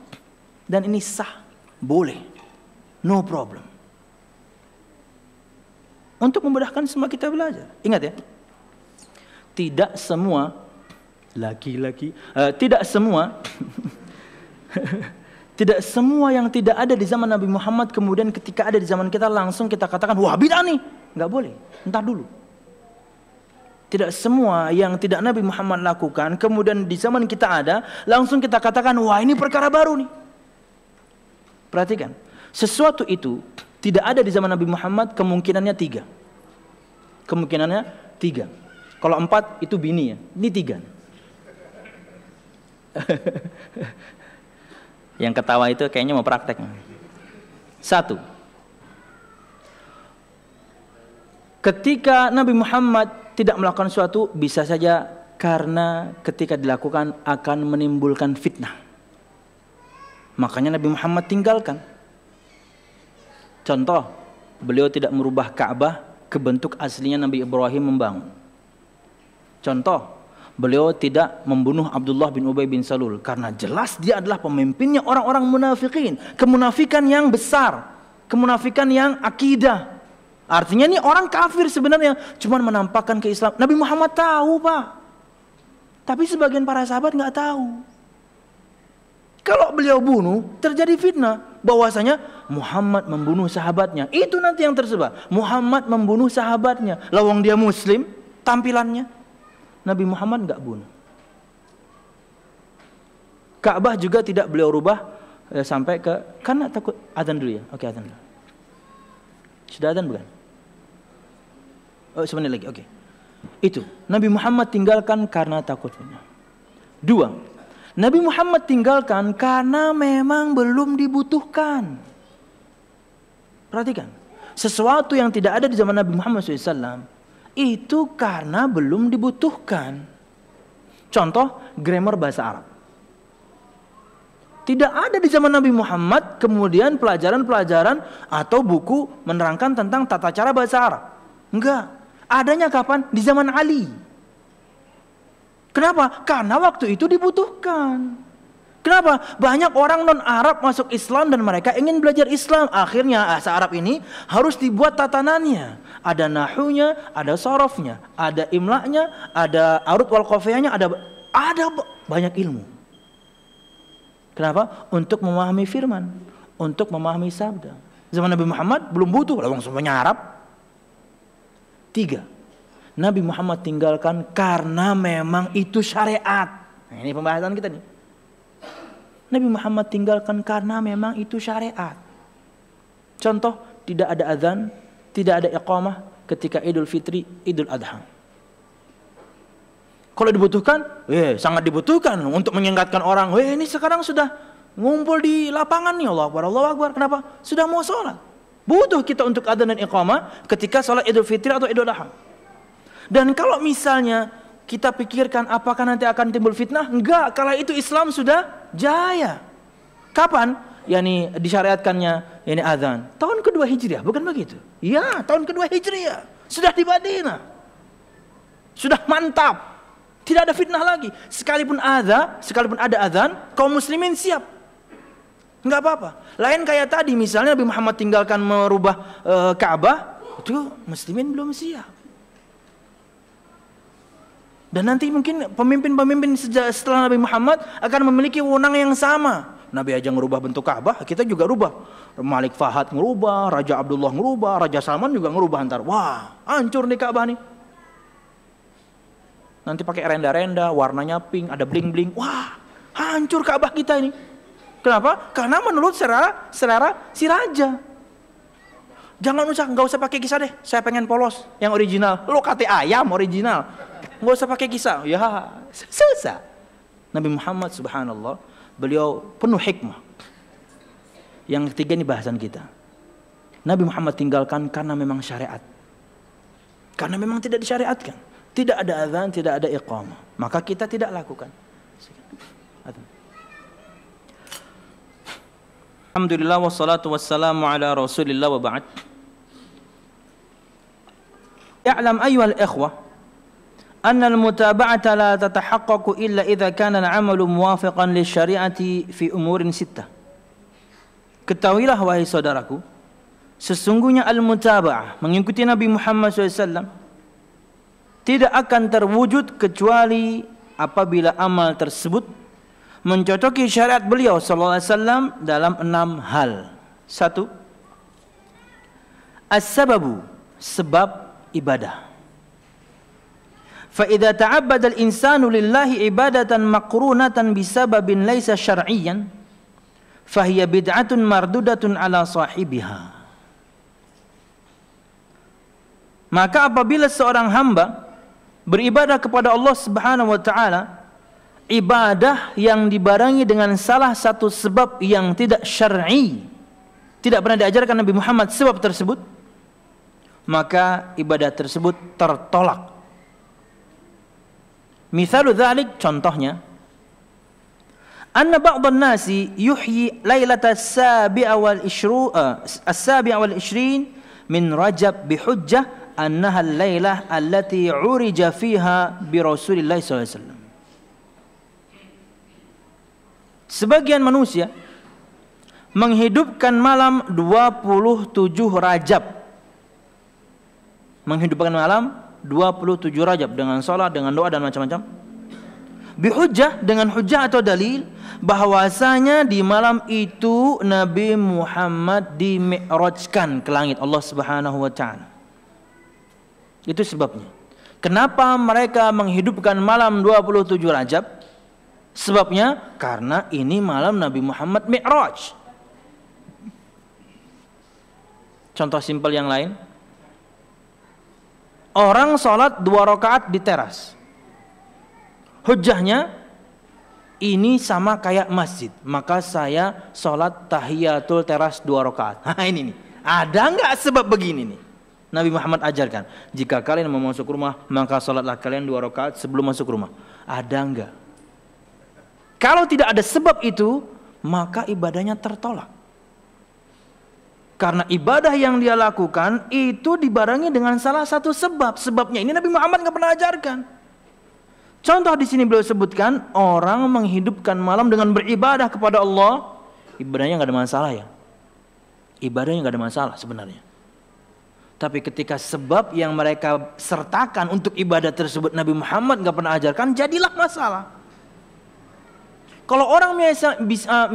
Dan ini sah, boleh. No problem untuk memudahkan semua kita belajar. Ingat ya, tidak semua laki-laki, uh, tidak semua, [laughs] tidak semua yang tidak ada di zaman Nabi Muhammad kemudian ketika ada di zaman kita langsung kita katakan wah bid'ah nih, nggak boleh, entar dulu. Tidak semua yang tidak Nabi Muhammad lakukan kemudian di zaman kita ada langsung kita katakan wah ini perkara baru nih. Perhatikan, sesuatu itu tidak ada di zaman Nabi Muhammad kemungkinannya tiga kemungkinannya tiga kalau empat itu bini ya ini tiga [laughs] yang ketawa itu kayaknya mau praktek satu ketika Nabi Muhammad tidak melakukan suatu bisa saja karena ketika dilakukan akan menimbulkan fitnah makanya Nabi Muhammad tinggalkan Contoh, beliau tidak merubah Ka'bah ke bentuk aslinya Nabi Ibrahim membangun. Contoh, beliau tidak membunuh Abdullah bin Ubay bin Salul karena jelas dia adalah pemimpinnya orang-orang munafikin, kemunafikan yang besar, kemunafikan yang akidah. Artinya ini orang kafir sebenarnya, cuma menampakkan ke Islam. Nabi Muhammad tahu, Pak. Tapi sebagian para sahabat nggak tahu. Kalau beliau bunuh, terjadi fitnah bahwasanya Muhammad membunuh sahabatnya. Itu nanti yang tersebar. Muhammad membunuh sahabatnya. Lawang dia muslim, tampilannya. Nabi Muhammad nggak bunuh. Ka'bah juga tidak beliau rubah ya, sampai ke karena takut adzan dulu ya. Oke, adzan Sudah adzan bukan? Oh, sebentar lagi. Oke. Itu Nabi Muhammad tinggalkan karena takutnya. Dua, Nabi Muhammad tinggalkan karena memang belum dibutuhkan. Perhatikan, sesuatu yang tidak ada di zaman Nabi Muhammad SAW itu karena belum dibutuhkan. Contoh, grammar bahasa Arab. Tidak ada di zaman Nabi Muhammad kemudian pelajaran-pelajaran atau buku menerangkan tentang tata cara bahasa Arab. Enggak. Adanya kapan? Di zaman Ali. Kenapa? Karena waktu itu dibutuhkan. Kenapa? Banyak orang non-Arab masuk Islam dan mereka ingin belajar Islam. Akhirnya bahasa Arab ini harus dibuat tatanannya. Ada nahunya, ada sorofnya, ada imlaknya, ada arut wal kofiyahnya, ada ada banyak ilmu. Kenapa? Untuk memahami firman, untuk memahami sabda. Zaman Nabi Muhammad belum butuh, langsung semuanya Arab. Tiga, Nabi Muhammad tinggalkan karena memang itu syariat. Nah, ini pembahasan kita nih. Nabi Muhammad tinggalkan karena memang itu syariat. Contoh, tidak ada azan, tidak ada iqamah ketika Idul Fitri, Idul Adha. Kalau dibutuhkan, eh, sangat dibutuhkan untuk mengingatkan orang, eh, ini sekarang sudah ngumpul di lapangan nih Allah Akbar, Allah Akbar. Kenapa? Sudah mau sholat. Butuh kita untuk adzan dan iqamah ketika sholat Idul Fitri atau Idul Adha. Dan kalau misalnya kita pikirkan apakah nanti akan timbul fitnah? Enggak, kala itu Islam sudah jaya. Kapan? Yani disyariatkannya ini azan. Tahun kedua Hijriah, bukan begitu? Ya, tahun kedua Hijriah. Sudah di Madinah. Sudah mantap. Tidak ada fitnah lagi. Sekalipun ada, sekalipun ada azan, kaum muslimin siap. Enggak apa-apa. Lain kayak tadi misalnya Nabi Muhammad tinggalkan merubah uh, Ka'bah, itu muslimin belum siap. Dan nanti mungkin pemimpin-pemimpin setelah Nabi Muhammad akan memiliki wewenang yang sama. Nabi aja ngerubah bentuk Ka'bah, kita juga rubah. Malik Fahad ngerubah, Raja Abdullah ngerubah, Raja Salman juga ngerubah antar. Wah, hancur nih Ka'bah nih. Nanti pakai renda-renda, warnanya pink, ada bling-bling. Wah, hancur Ka'bah kita ini. Kenapa? Karena menurut selera, selera si raja. Jangan usah, nggak usah pakai kisah deh. Saya pengen polos, yang original. Lo kate ayam original nggak usah pakai kisah. Ya, susah. Nabi Muhammad subhanallah, beliau penuh hikmah. Yang ketiga ini bahasan kita. Nabi Muhammad tinggalkan karena memang syariat. Karena memang tidak disyariatkan. Tidak ada azan, tidak ada iqamah. Maka kita tidak lakukan. Alhamdulillah wassalatu wassalamu ala rasulillah wa ba'd. Ya'lam ayyuhal ikhwah أن المتابعة لا تتحقق إلا إذا كان العمل موافقا للشريعة في أمور ستة. Ketahuilah wahai saudaraku, sesungguhnya al-mutaba'ah mengikuti Nabi Muhammad SAW tidak akan terwujud kecuali apabila amal tersebut mencocoki syariat beliau saw dalam enam hal. Satu, as-sababu sebab ibadah. Fa idza al-insanu lillahi ibadatan maqrunatan bisababin laisa syar'iyyan fahiya bid'atun mardudatun ala sahibiha. Maka apabila seorang hamba beribadah kepada Allah Subhanahu wa taala ibadah yang dibarengi dengan salah satu sebab yang tidak syar'i tidak pernah diajarkan Nabi Muhammad sebab tersebut maka ibadah tersebut tertolak Misalu dzalik contohnya anna ba'dhan nasi yuhyi lailata sabi'a wal ishru eh, as-sabi'a wal ishrin min Rajab bihujjah annaha al-lailah allati urija fiha bi Rasulillah sallallahu alaihi wasallam. Sebagian manusia menghidupkan malam 27 Rajab. Menghidupkan malam 27 Rajab dengan sholat, dengan doa dan macam-macam? Bihujjah dengan hujah atau dalil bahwasanya di malam itu Nabi Muhammad dimi'rajkan ke langit Allah Subhanahu wa taala. Itu sebabnya. Kenapa mereka menghidupkan malam 27 Rajab? Sebabnya karena ini malam Nabi Muhammad Mi'raj. Contoh simpel yang lain, orang sholat dua rakaat di teras. Hujahnya ini sama kayak masjid, maka saya sholat tahiyatul teras dua rakaat. [laughs] ini nih, ada nggak sebab begini nih? Nabi Muhammad ajarkan, jika kalian mau masuk rumah, maka sholatlah kalian dua rakaat sebelum masuk rumah. Ada nggak? Kalau tidak ada sebab itu, maka ibadahnya tertolak. Karena ibadah yang dia lakukan itu dibarengi dengan salah satu sebab. Sebabnya ini Nabi Muhammad nggak pernah ajarkan. Contoh di sini beliau sebutkan orang menghidupkan malam dengan beribadah kepada Allah, ibadahnya nggak ada masalah ya. Ibadahnya nggak ada masalah sebenarnya. Tapi ketika sebab yang mereka sertakan untuk ibadah tersebut Nabi Muhammad nggak pernah ajarkan, jadilah masalah. Kalau orang biasa, eh, eh,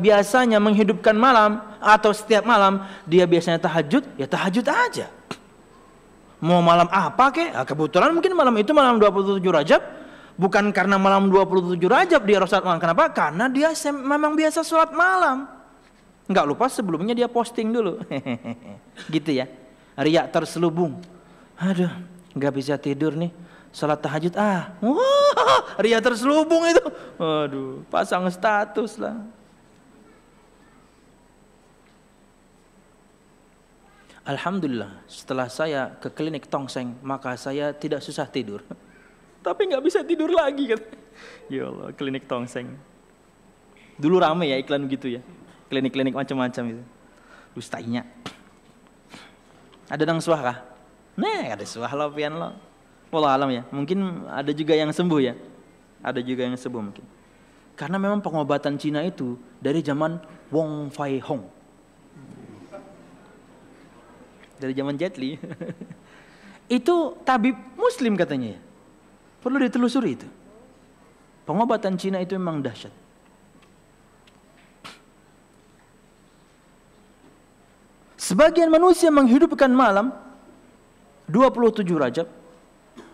biasanya menghidupkan malam atau setiap malam dia biasanya tahajud, ya tahajud aja. Mau malam apa ke? Nah, kebetulan mungkin malam itu malam 27 Rajab bukan karena malam 27 Rajab dia harus malam. Kenapa? Karena dia memang biasa sholat malam. Enggak lupa sebelumnya dia posting dulu. [laughs] gitu ya. Riak terselubung. Aduh, enggak bisa tidur nih Salat tahajud ah, wah, ria terselubung itu. Aduh, pasang status lah. Alhamdulillah, setelah saya ke klinik tongseng, maka saya tidak susah tidur. [laughs] Tapi nggak bisa tidur lagi kan? [laughs] Ya Allah, klinik tongseng. Dulu rame ya iklan gitu ya, klinik-klinik macam-macam itu. Lustainya. Ada nang suah kah? Nah, ada suah lo pian lo. Walau alam ya, mungkin ada juga yang sembuh ya. Ada juga yang sembuh mungkin. Karena memang pengobatan Cina itu dari zaman Wong Fei Hong. Dari zaman Jet Li. [laughs] itu tabib muslim katanya ya. Perlu ditelusuri itu. Pengobatan Cina itu memang dahsyat. Sebagian manusia menghidupkan malam 27 Rajab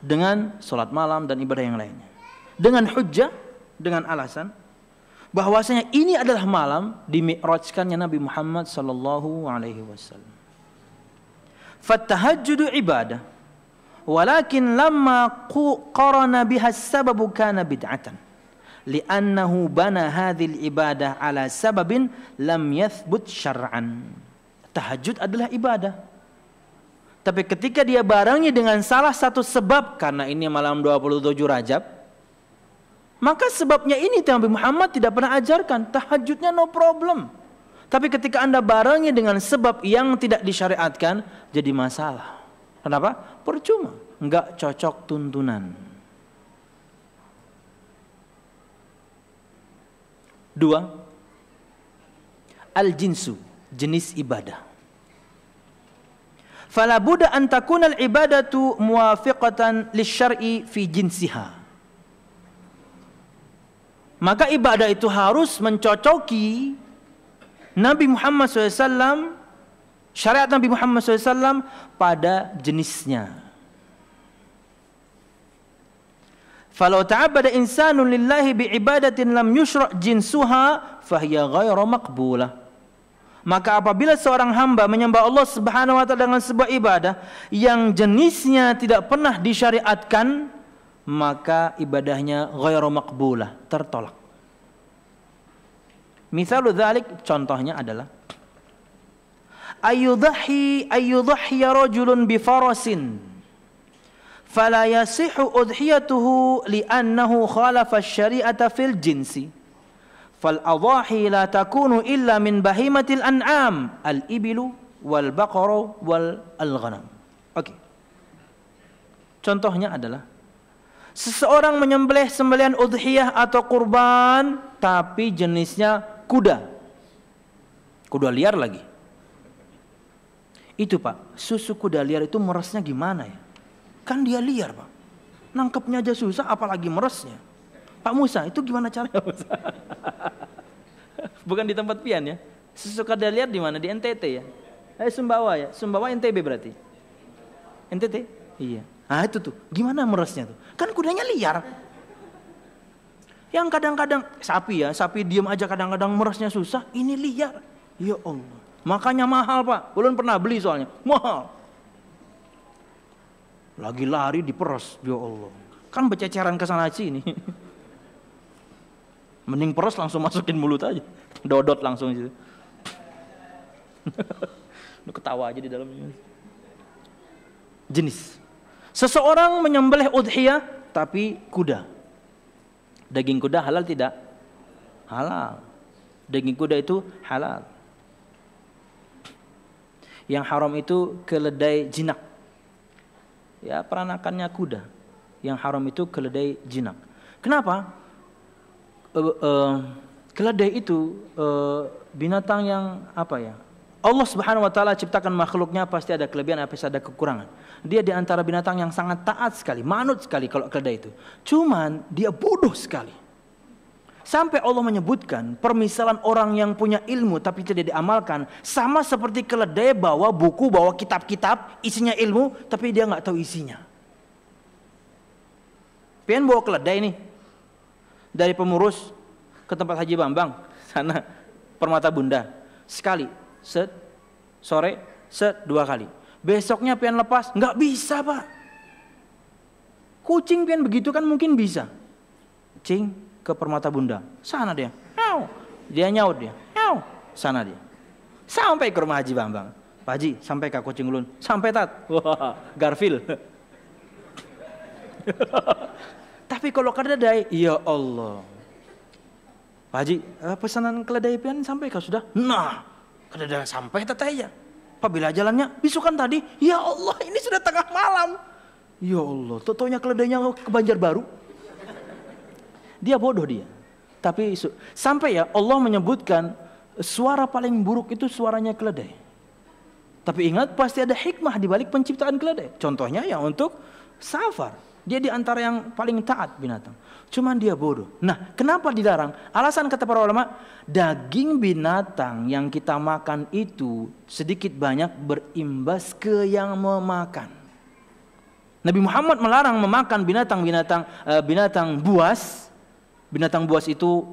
dengan sholat malam dan ibadah yang lainnya. Dengan hujjah, dengan alasan bahwasanya ini adalah malam dimi'rajkannya Nabi Muhammad sallallahu alaihi wasallam. Fatahajjudu ibadah. Walakin lama qarana biha sababu kana bid'atan. Liannahu bana hadhil ibadah ala sababin lam yathbut syar'an. Tahajud adalah ibadah tapi ketika dia barengi dengan salah satu sebab karena ini malam 27 Rajab, maka sebabnya ini Nabi Muhammad tidak pernah ajarkan, tahajudnya no problem. Tapi ketika Anda barengi dengan sebab yang tidak disyariatkan, jadi masalah. Kenapa? Percuma, enggak cocok tuntunan. Dua, al-jinsu, jenis ibadah fala buddha an takunal ibadatu muwafiqatan lisyar'i fi jinsiha maka ibadah itu harus mencocoki Nabi Muhammad SAW syariat Nabi Muhammad SAW pada jenisnya falau ta'abbada insanun lillahi ibadatin lam yushra' jinsuha fahiya ghairu maqbulah maka apabila seorang hamba menyembah Allah Subhanahu wa taala dengan sebuah ibadah yang jenisnya tidak pernah disyariatkan, maka ibadahnya ghairu maqbulah, tertolak. Misalu dzalik contohnya adalah ayudhi ayudhi rajulun bi farasin fala yasihu udhiyatuhu annahu khalafa syari'ata fil jinsi fal لا la takunu illa min bahimatil an'am al ibilu wal oke contohnya adalah seseorang menyembelih sembelian udhiyah atau kurban tapi jenisnya kuda kuda liar lagi itu pak susu kuda liar itu meresnya gimana ya kan dia liar pak nangkepnya aja susah apalagi meresnya Pak Musa, itu gimana caranya Musa? Bukan di tempat pian ya. Sesuka dia lihat di mana? Di NTT ya. Eh Sumbawa ya. Sumbawa NTB berarti. NTT? Iya. Ah itu tuh. Gimana merasnya tuh? Kan kudanya liar. Yang kadang-kadang sapi ya, sapi diem aja kadang-kadang merasnya susah, ini liar. Ya Allah. Makanya mahal, Pak. Belum pernah beli soalnya. Mahal. Lagi lari diperas, ya Allah. Kan bececeran ke sana sini. [laughs] Mending peros langsung masukin mulut aja. Dodot langsung gitu. [laughs] Lu ketawa aja di dalamnya. Jenis. Seseorang menyembelih udhiyah tapi kuda. Daging kuda halal tidak? Halal. Daging kuda itu halal. Yang haram itu keledai jinak. Ya, peranakannya kuda. Yang haram itu keledai jinak. Kenapa? uh, keledai itu uh, binatang yang apa ya? Allah Subhanahu wa taala ciptakan makhluknya pasti ada kelebihan apa ada kekurangan. Dia di antara binatang yang sangat taat sekali, manut sekali kalau keledai itu. Cuman dia bodoh sekali. Sampai Allah menyebutkan permisalan orang yang punya ilmu tapi tidak diamalkan sama seperti keledai bawa buku, bawa kitab-kitab, isinya ilmu tapi dia nggak tahu isinya. Pian bawa keledai nih, dari pemurus ke tempat Haji Bambang sana Permata Bunda sekali set sore set dua kali besoknya pian lepas nggak bisa pak kucing pian begitu kan mungkin bisa cing ke Permata Bunda sana dia Nyau. dia nyaut dia Nyau. sana dia sampai ke rumah Haji Bambang Pak Haji sampai ke kucing ulun sampai tat wah Garfield [laughs] Tapi kalau keledai, ya Allah. Pak Haji, eh, pesanan keledai pian sampai kau sudah? Nah, keledai sampai teteh ya. Apabila jalannya, bisukan tadi, ya Allah ini sudah tengah malam. Ya Allah, totonya keledainya ke Banjar Baru. Dia bodoh dia. Tapi sampai ya Allah menyebutkan suara paling buruk itu suaranya keledai. Tapi ingat pasti ada hikmah di balik penciptaan keledai. Contohnya ya untuk safar. Dia di antara yang paling taat binatang. Cuman dia bodoh. Nah, kenapa dilarang? Alasan kata para ulama, daging binatang yang kita makan itu sedikit banyak berimbas ke yang memakan. Nabi Muhammad melarang memakan binatang-binatang eh, binatang buas. Binatang buas itu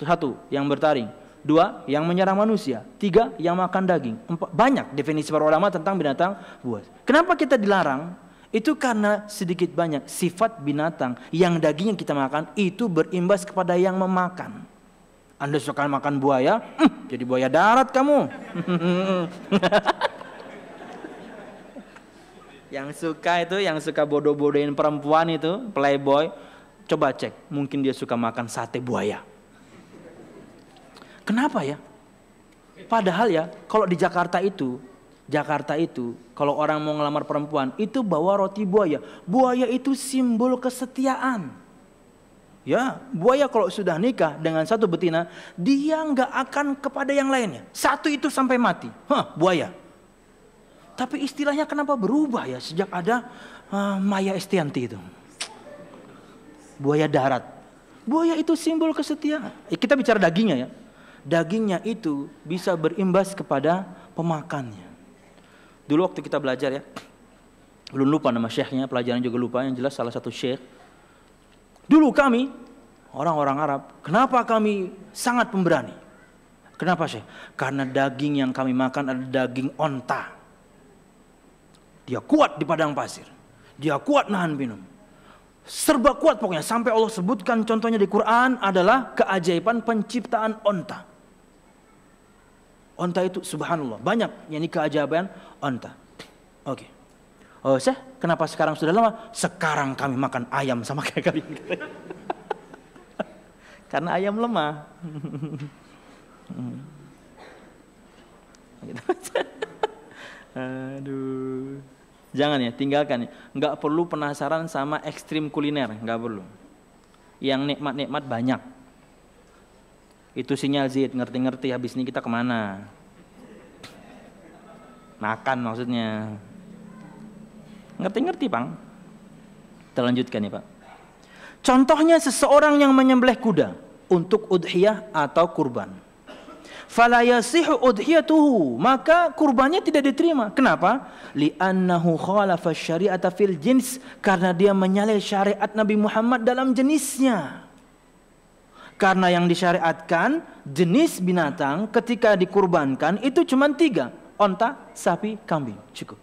satu yang bertaring, dua yang menyerang manusia, tiga yang makan daging. Empat, banyak definisi para ulama tentang binatang buas. Kenapa kita dilarang itu karena sedikit banyak sifat binatang yang daging yang kita makan itu berimbas kepada yang memakan. Anda suka makan buaya, hmm, jadi buaya darat kamu. [laughs] yang suka itu, yang suka bodoh-bodohin perempuan itu, playboy, coba cek, mungkin dia suka makan sate buaya. Kenapa ya? Padahal ya, kalau di Jakarta itu Jakarta itu kalau orang mau ngelamar perempuan itu bawa roti buaya. Buaya itu simbol kesetiaan. Ya, buaya kalau sudah nikah dengan satu betina, dia nggak akan kepada yang lainnya. Satu itu sampai mati. Hah, buaya. Tapi istilahnya kenapa berubah ya sejak ada uh, Maya Estianti itu. Buaya darat. Buaya itu simbol kesetiaan. Eh, kita bicara dagingnya ya. Dagingnya itu bisa berimbas kepada pemakannya. Dulu waktu kita belajar ya, belum lupa nama syekhnya, pelajaran juga lupa, yang jelas salah satu syekh. Dulu kami, orang-orang Arab, kenapa kami sangat pemberani? Kenapa sih Karena daging yang kami makan adalah daging onta. Dia kuat di padang pasir. Dia kuat nahan minum. Serba kuat pokoknya. Sampai Allah sebutkan contohnya di Quran adalah keajaiban penciptaan onta onta itu subhanallah banyak yang yakni keajaiban onta. Oke. Okay. Oh, Syekh, kenapa sekarang sudah lama? Sekarang kami makan ayam sama kayak kalian. [laughs] Karena ayam lemah. [laughs] Aduh. Jangan ya, tinggalkan. ya, Nggak perlu penasaran sama ekstrim kuliner, nggak perlu. Yang nikmat-nikmat banyak itu sinyal Zid, ngerti-ngerti habis ini kita kemana. Makan maksudnya. Ngerti-ngerti, Bang. Terlanjutkan lanjutkan ya, Pak. Contohnya seseorang yang menyembelih kuda untuk udhiyah atau kurban. falayasih udhiyatuhu, maka kurbannya tidak diterima. Kenapa? Li'annahu khalafa syari'ata fil jins, karena dia menyalahi syariat Nabi Muhammad dalam jenisnya. Karena yang disyariatkan jenis binatang ketika dikurbankan itu cuma tiga. Onta, sapi, kambing. Cukup.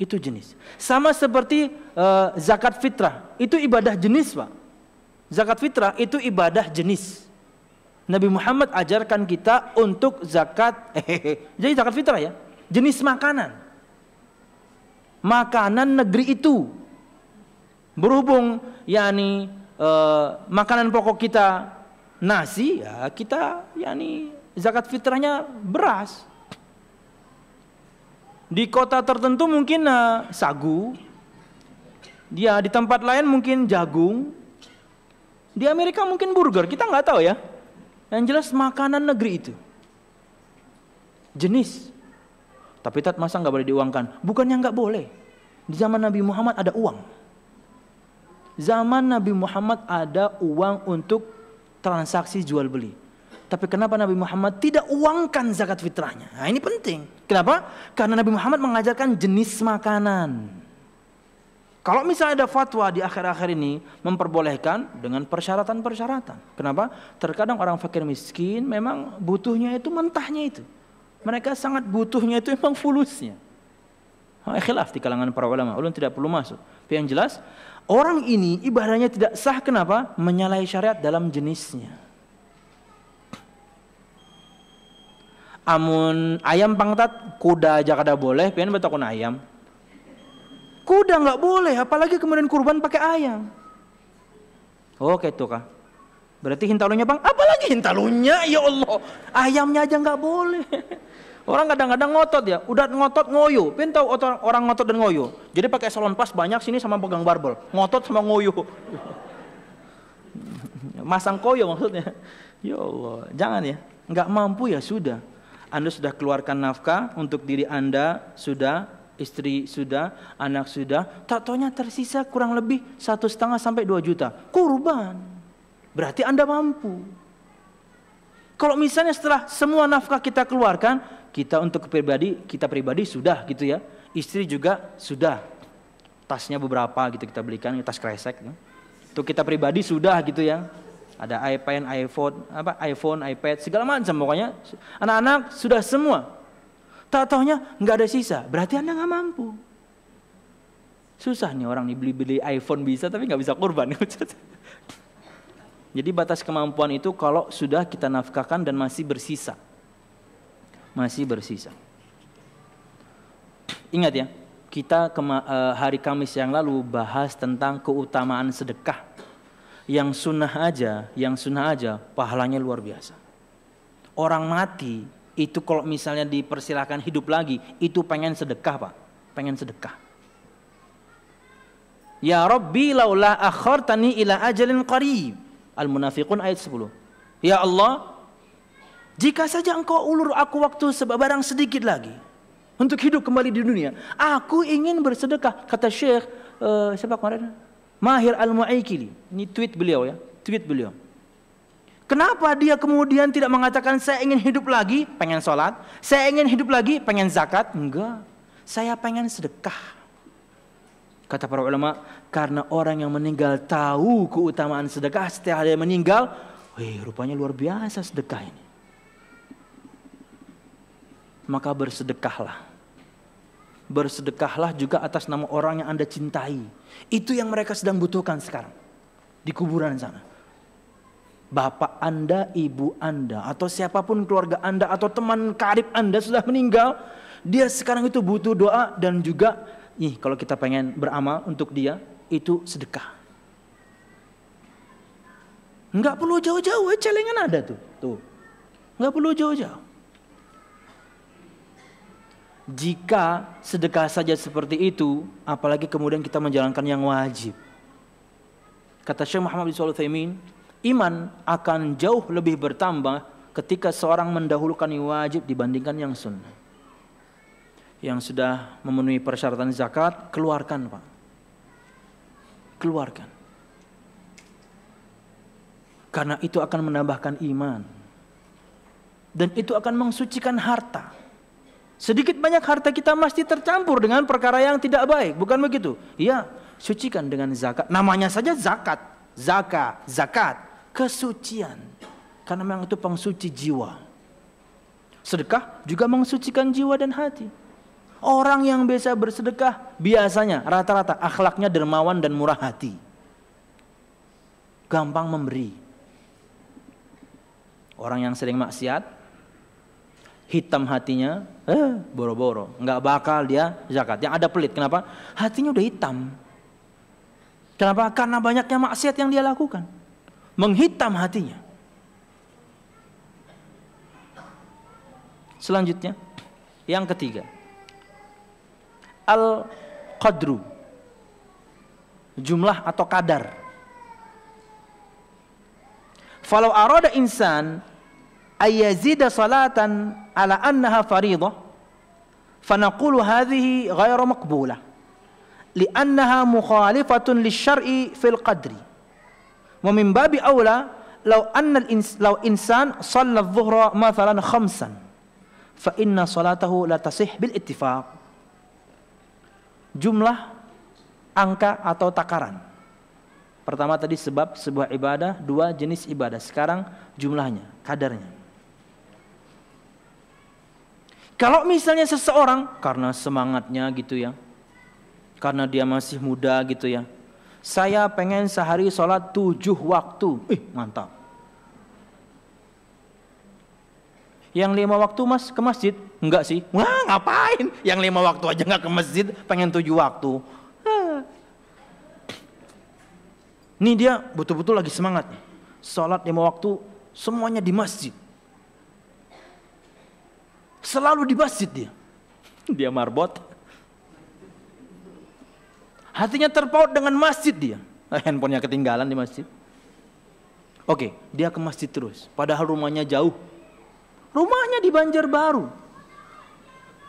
Itu jenis. Sama seperti uh, zakat fitrah. Itu ibadah jenis Pak. Zakat fitrah itu ibadah jenis. Nabi Muhammad ajarkan kita untuk zakat. Hehehe, [laughs] jadi zakat fitrah ya. Jenis makanan. Makanan negeri itu. Berhubung yakni uh, eh, makanan pokok kita nasi, ya kita yakni zakat fitrahnya beras. Di kota tertentu mungkin uh, sagu. Dia ya, di tempat lain mungkin jagung. Di Amerika mungkin burger, kita nggak tahu ya. Yang jelas makanan negeri itu. Jenis. Tapi tat masa nggak boleh diuangkan? Bukannya nggak boleh. Di zaman Nabi Muhammad ada uang. Zaman Nabi Muhammad ada uang untuk transaksi jual beli. Tapi kenapa Nabi Muhammad tidak uangkan zakat fitrahnya? Nah, ini penting. Kenapa? Karena Nabi Muhammad mengajarkan jenis makanan. Kalau misalnya ada fatwa di akhir-akhir ini memperbolehkan dengan persyaratan-persyaratan. Kenapa? Terkadang orang fakir miskin memang butuhnya itu mentahnya itu. Mereka sangat butuhnya itu memang fulusnya. Khilaf di kalangan para ulama, ulun tidak perlu masuk. Tapi yang jelas Orang ini ibadahnya tidak sah kenapa? Menyalahi syariat dalam jenisnya. Amun ayam pangtat kuda aja kada boleh, pian betakun ayam. Kuda nggak boleh, apalagi kemudian kurban pakai ayam. Oke tuh kah? Berarti hintalunya bang, apalagi hintalunya ya Allah, ayamnya aja nggak boleh. [laughs] Orang kadang-kadang ngotot ya, udah ngotot ngoyo. Pintau orang ngotot dan ngoyo. Jadi pakai salon pas banyak sini sama pegang barbel, ngotot sama ngoyo. [laughs] Masang koyo maksudnya. Ya Allah, jangan ya. Enggak mampu ya sudah. Anda sudah keluarkan nafkah untuk diri Anda, sudah istri sudah, anak sudah, tak taunya tersisa kurang lebih satu setengah sampai dua juta. Kurban. Berarti Anda mampu. Kalau misalnya setelah semua nafkah kita keluarkan, kita untuk pribadi kita pribadi sudah gitu ya istri juga sudah tasnya beberapa gitu kita belikan tas kresek gitu. untuk kita pribadi sudah gitu ya ada iPad, iPhone, apa iPhone, iPad, segala macam pokoknya anak-anak sudah semua. Tak tahunya nggak ada sisa, berarti anda nggak mampu. Susah nih orang nih beli-beli iPhone bisa tapi nggak bisa kurban. [laughs] Jadi batas kemampuan itu kalau sudah kita nafkahkan dan masih bersisa masih bersisa. Ingat ya, kita eh, hari Kamis yang lalu bahas tentang keutamaan sedekah. Yang sunnah aja, yang sunnah aja, pahalanya luar biasa. Orang mati itu kalau misalnya dipersilahkan hidup lagi, itu pengen sedekah pak, pengen sedekah. Ya Rabbi laula akhartani ila ajalin qarib. Al-Munafiqun ayat 10. Ya Allah, jika saja engkau ulur aku waktu sebarang sedikit lagi untuk hidup kembali di dunia, aku ingin bersedekah. Kata Syekh uh, siapa kemarin? Mahir al Muaykili. Ini tweet beliau ya, tweet beliau. Kenapa dia kemudian tidak mengatakan saya ingin hidup lagi, pengen sholat. Saya ingin hidup lagi, pengen zakat. Enggak. Saya pengen sedekah. Kata para ulama, karena orang yang meninggal tahu keutamaan sedekah setelah dia meninggal. Wih, rupanya luar biasa sedekah ini maka bersedekahlah. Bersedekahlah juga atas nama orang yang Anda cintai. Itu yang mereka sedang butuhkan sekarang. Di kuburan sana. Bapak Anda, ibu Anda, atau siapapun keluarga Anda, atau teman karib Anda sudah meninggal. Dia sekarang itu butuh doa dan juga, nih kalau kita pengen beramal untuk dia, itu sedekah. Enggak perlu jauh-jauh, eh, celengan ada tuh. tuh. Nggak perlu jauh-jauh. Jika sedekah saja seperti itu, apalagi kemudian kita menjalankan yang wajib. Kata Syekh Muhammad bin Sulaiman, iman akan jauh lebih bertambah ketika seorang mendahulukan yang wajib dibandingkan yang sunnah. Yang sudah memenuhi persyaratan zakat, keluarkan Pak. Keluarkan. Karena itu akan menambahkan iman. Dan itu akan mensucikan harta Sedikit banyak harta kita masih tercampur dengan perkara yang tidak baik, bukan begitu? Iya, sucikan dengan zakat. Namanya saja zakat, zaka, zakat, kesucian. Karena memang itu pengsuci jiwa. Sedekah juga mengsucikan jiwa dan hati. Orang yang biasa bersedekah biasanya rata-rata akhlaknya dermawan dan murah hati. Gampang memberi. Orang yang sering maksiat hitam hatinya, eh, boro-boro, nggak bakal dia zakat. Yang ada pelit, kenapa? Hatinya udah hitam. Kenapa? Karena banyaknya maksiat yang dia lakukan, menghitam hatinya. Selanjutnya, yang ketiga, al qadru, jumlah atau kadar. Falau arada insan ayazida salatan على أنها فريضة فنقول هذه غير مقبولة لأنها مخالفة للشرع في القدر ومن باب أولى لو أن الإنس لو إنسان صلى الظهر مثلا خمسا فإن صلاته لا تصح بالاتفاق jumlah angka atau takaran pertama tadi sebab sebuah ibadah dua jenis ibadah sekarang jumlahnya kadarnya kalau misalnya seseorang karena semangatnya gitu ya, karena dia masih muda gitu ya, saya pengen sehari sholat tujuh waktu, ih mantap. Yang lima waktu mas ke masjid? Enggak sih. Wah ngapain? Yang lima waktu aja nggak ke masjid, pengen tujuh waktu. Ini ah. dia betul-betul lagi semangat. Sholat lima waktu, semuanya di masjid. Selalu di masjid dia. Dia marbot. Hatinya terpaut dengan masjid dia. [laughs] Handphonenya ketinggalan di masjid. Oke, dia ke masjid terus. Padahal rumahnya jauh. Rumahnya di Banjarbaru.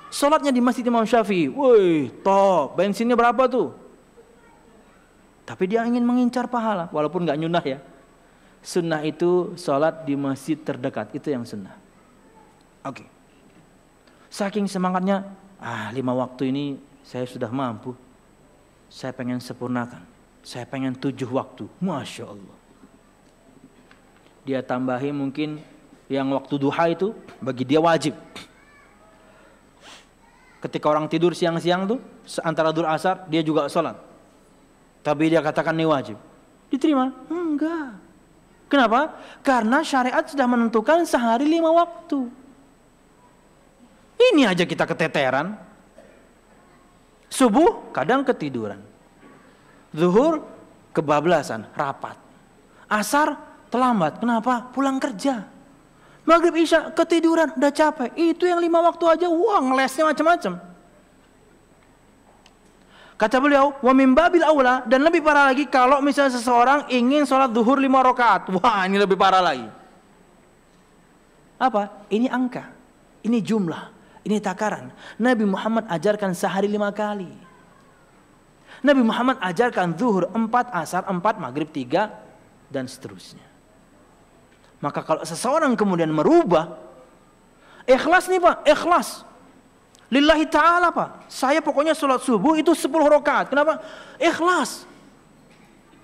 Sholatnya di masjid Imam Syafi'i. Woi, top. Bensinnya berapa tuh? Tapi dia ingin mengincar pahala. Walaupun nggak nyunah ya. Sunnah itu sholat di masjid terdekat. Itu yang sunnah. Oke. Okay. Saking semangatnya, ah lima waktu ini saya sudah mampu. Saya pengen sempurnakan. Saya pengen tujuh waktu. Masya Allah. Dia tambahi mungkin yang waktu duha itu bagi dia wajib. Ketika orang tidur siang-siang tuh antara dur asar dia juga sholat. Tapi dia katakan ini wajib. Diterima? Enggak. Kenapa? Karena syariat sudah menentukan sehari lima waktu. Ini aja kita keteteran. Subuh kadang ketiduran. Zuhur kebablasan, rapat. Asar terlambat. Kenapa? Pulang kerja. Maghrib Isya ketiduran, udah capek. Itu yang lima waktu aja, wah ngelesnya macam-macam. Kata beliau, wa babil aula dan lebih parah lagi kalau misalnya seseorang ingin sholat zuhur lima rakaat. Wah, ini lebih parah lagi. Apa? Ini angka, ini jumlah. Ini takaran. Nabi Muhammad ajarkan sehari lima kali. Nabi Muhammad ajarkan zuhur empat, asar empat, maghrib tiga, dan seterusnya. Maka kalau seseorang kemudian merubah, ikhlas nih pak, ikhlas. Lillahi ta'ala pak, saya pokoknya sholat subuh itu sepuluh rakaat. Kenapa? Ikhlas.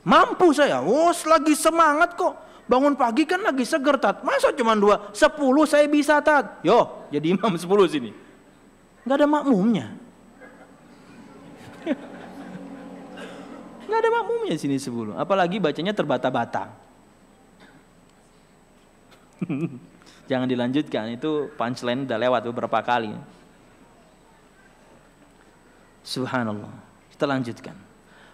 Mampu saya, wos oh, lagi semangat kok. Bangun pagi kan lagi seger tat. Masa cuma dua? Sepuluh saya bisa tat. Yo, jadi imam sepuluh sini. Gak ada makmumnya. Gak ada makmumnya sini sepuluh. Apalagi bacanya terbata-bata. [laughs] Jangan dilanjutkan, itu punchline udah lewat beberapa kali. Subhanallah. Kita lanjutkan.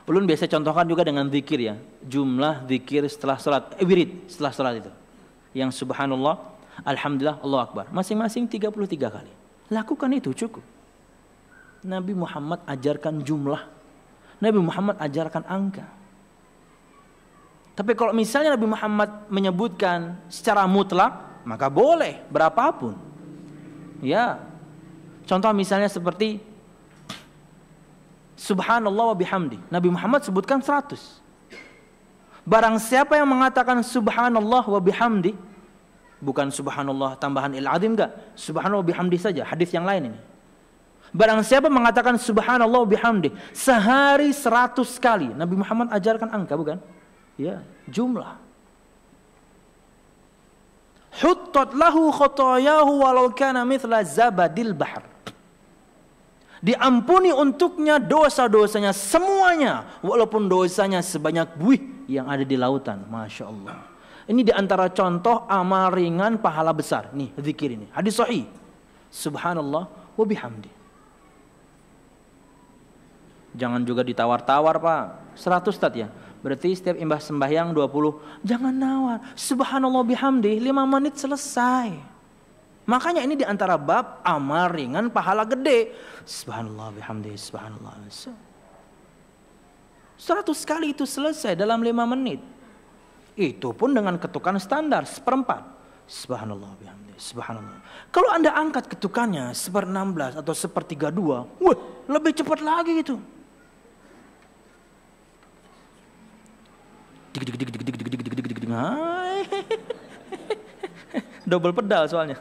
Belum biasa contohkan juga dengan zikir ya. Jumlah zikir setelah sholat, eh, wirid setelah sholat itu. Yang subhanallah, alhamdulillah, Allah Akbar. Masing-masing 33 kali. Lakukan itu cukup. Nabi Muhammad ajarkan jumlah. Nabi Muhammad ajarkan angka. Tapi kalau misalnya Nabi Muhammad menyebutkan secara mutlak, maka boleh berapapun. Ya. Contoh misalnya seperti subhanallah wa bihamdi. Nabi Muhammad sebutkan 100. Barang siapa yang mengatakan subhanallah wa bihamdi, bukan subhanallah tambahan il azim enggak, subhanallah wa bihamdi saja, hadis yang lain ini. Barang siapa mengatakan subhanallah wa bihamdi sehari seratus kali, Nabi Muhammad ajarkan angka bukan? Ya, jumlah. Huttat lahu khotoyahu walau kana mithla zabadil bahar. Diampuni untuknya dosa-dosanya semuanya. Walaupun dosanya sebanyak buih yang ada di lautan. Masya Allah. Ini diantara contoh amal ringan pahala besar. Nih zikir ini. Hadis sahih. Subhanallah wa bihamdi. Jangan juga ditawar-tawar pak. 100 stat ya. Berarti setiap imbah sembahyang 20. Jangan nawar. Subhanallah bihamdi. 5 menit selesai. Makanya ini diantara bab amal ringan pahala gede. Subhanallah bihamdi subhanallah. Seratus kali itu selesai dalam lima menit. Itu pun dengan ketukan standar seperempat. Subhanallah bihamdi subhanallah. Kalau anda angkat ketukannya seper belas atau sepertiga dua, wah lebih cepat lagi itu. Dik dik dik dik dik dik dik dik dik dik dik double pedal soalnya.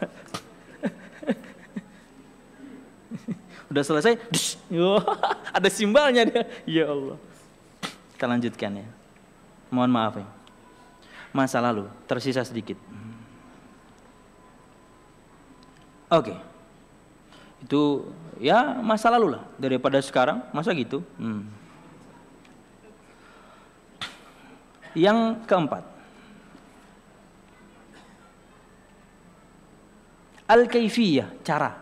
Udah selesai, dush, [laughs] ada simbalnya dia. Ya Allah. Kita lanjutkan ya. Mohon maaf ya. Masa lalu, tersisa sedikit. Oke. Okay. Itu ya masa lalu lah daripada sekarang, masa gitu. Hmm. Yang keempat, Al-kaifiyah, cara.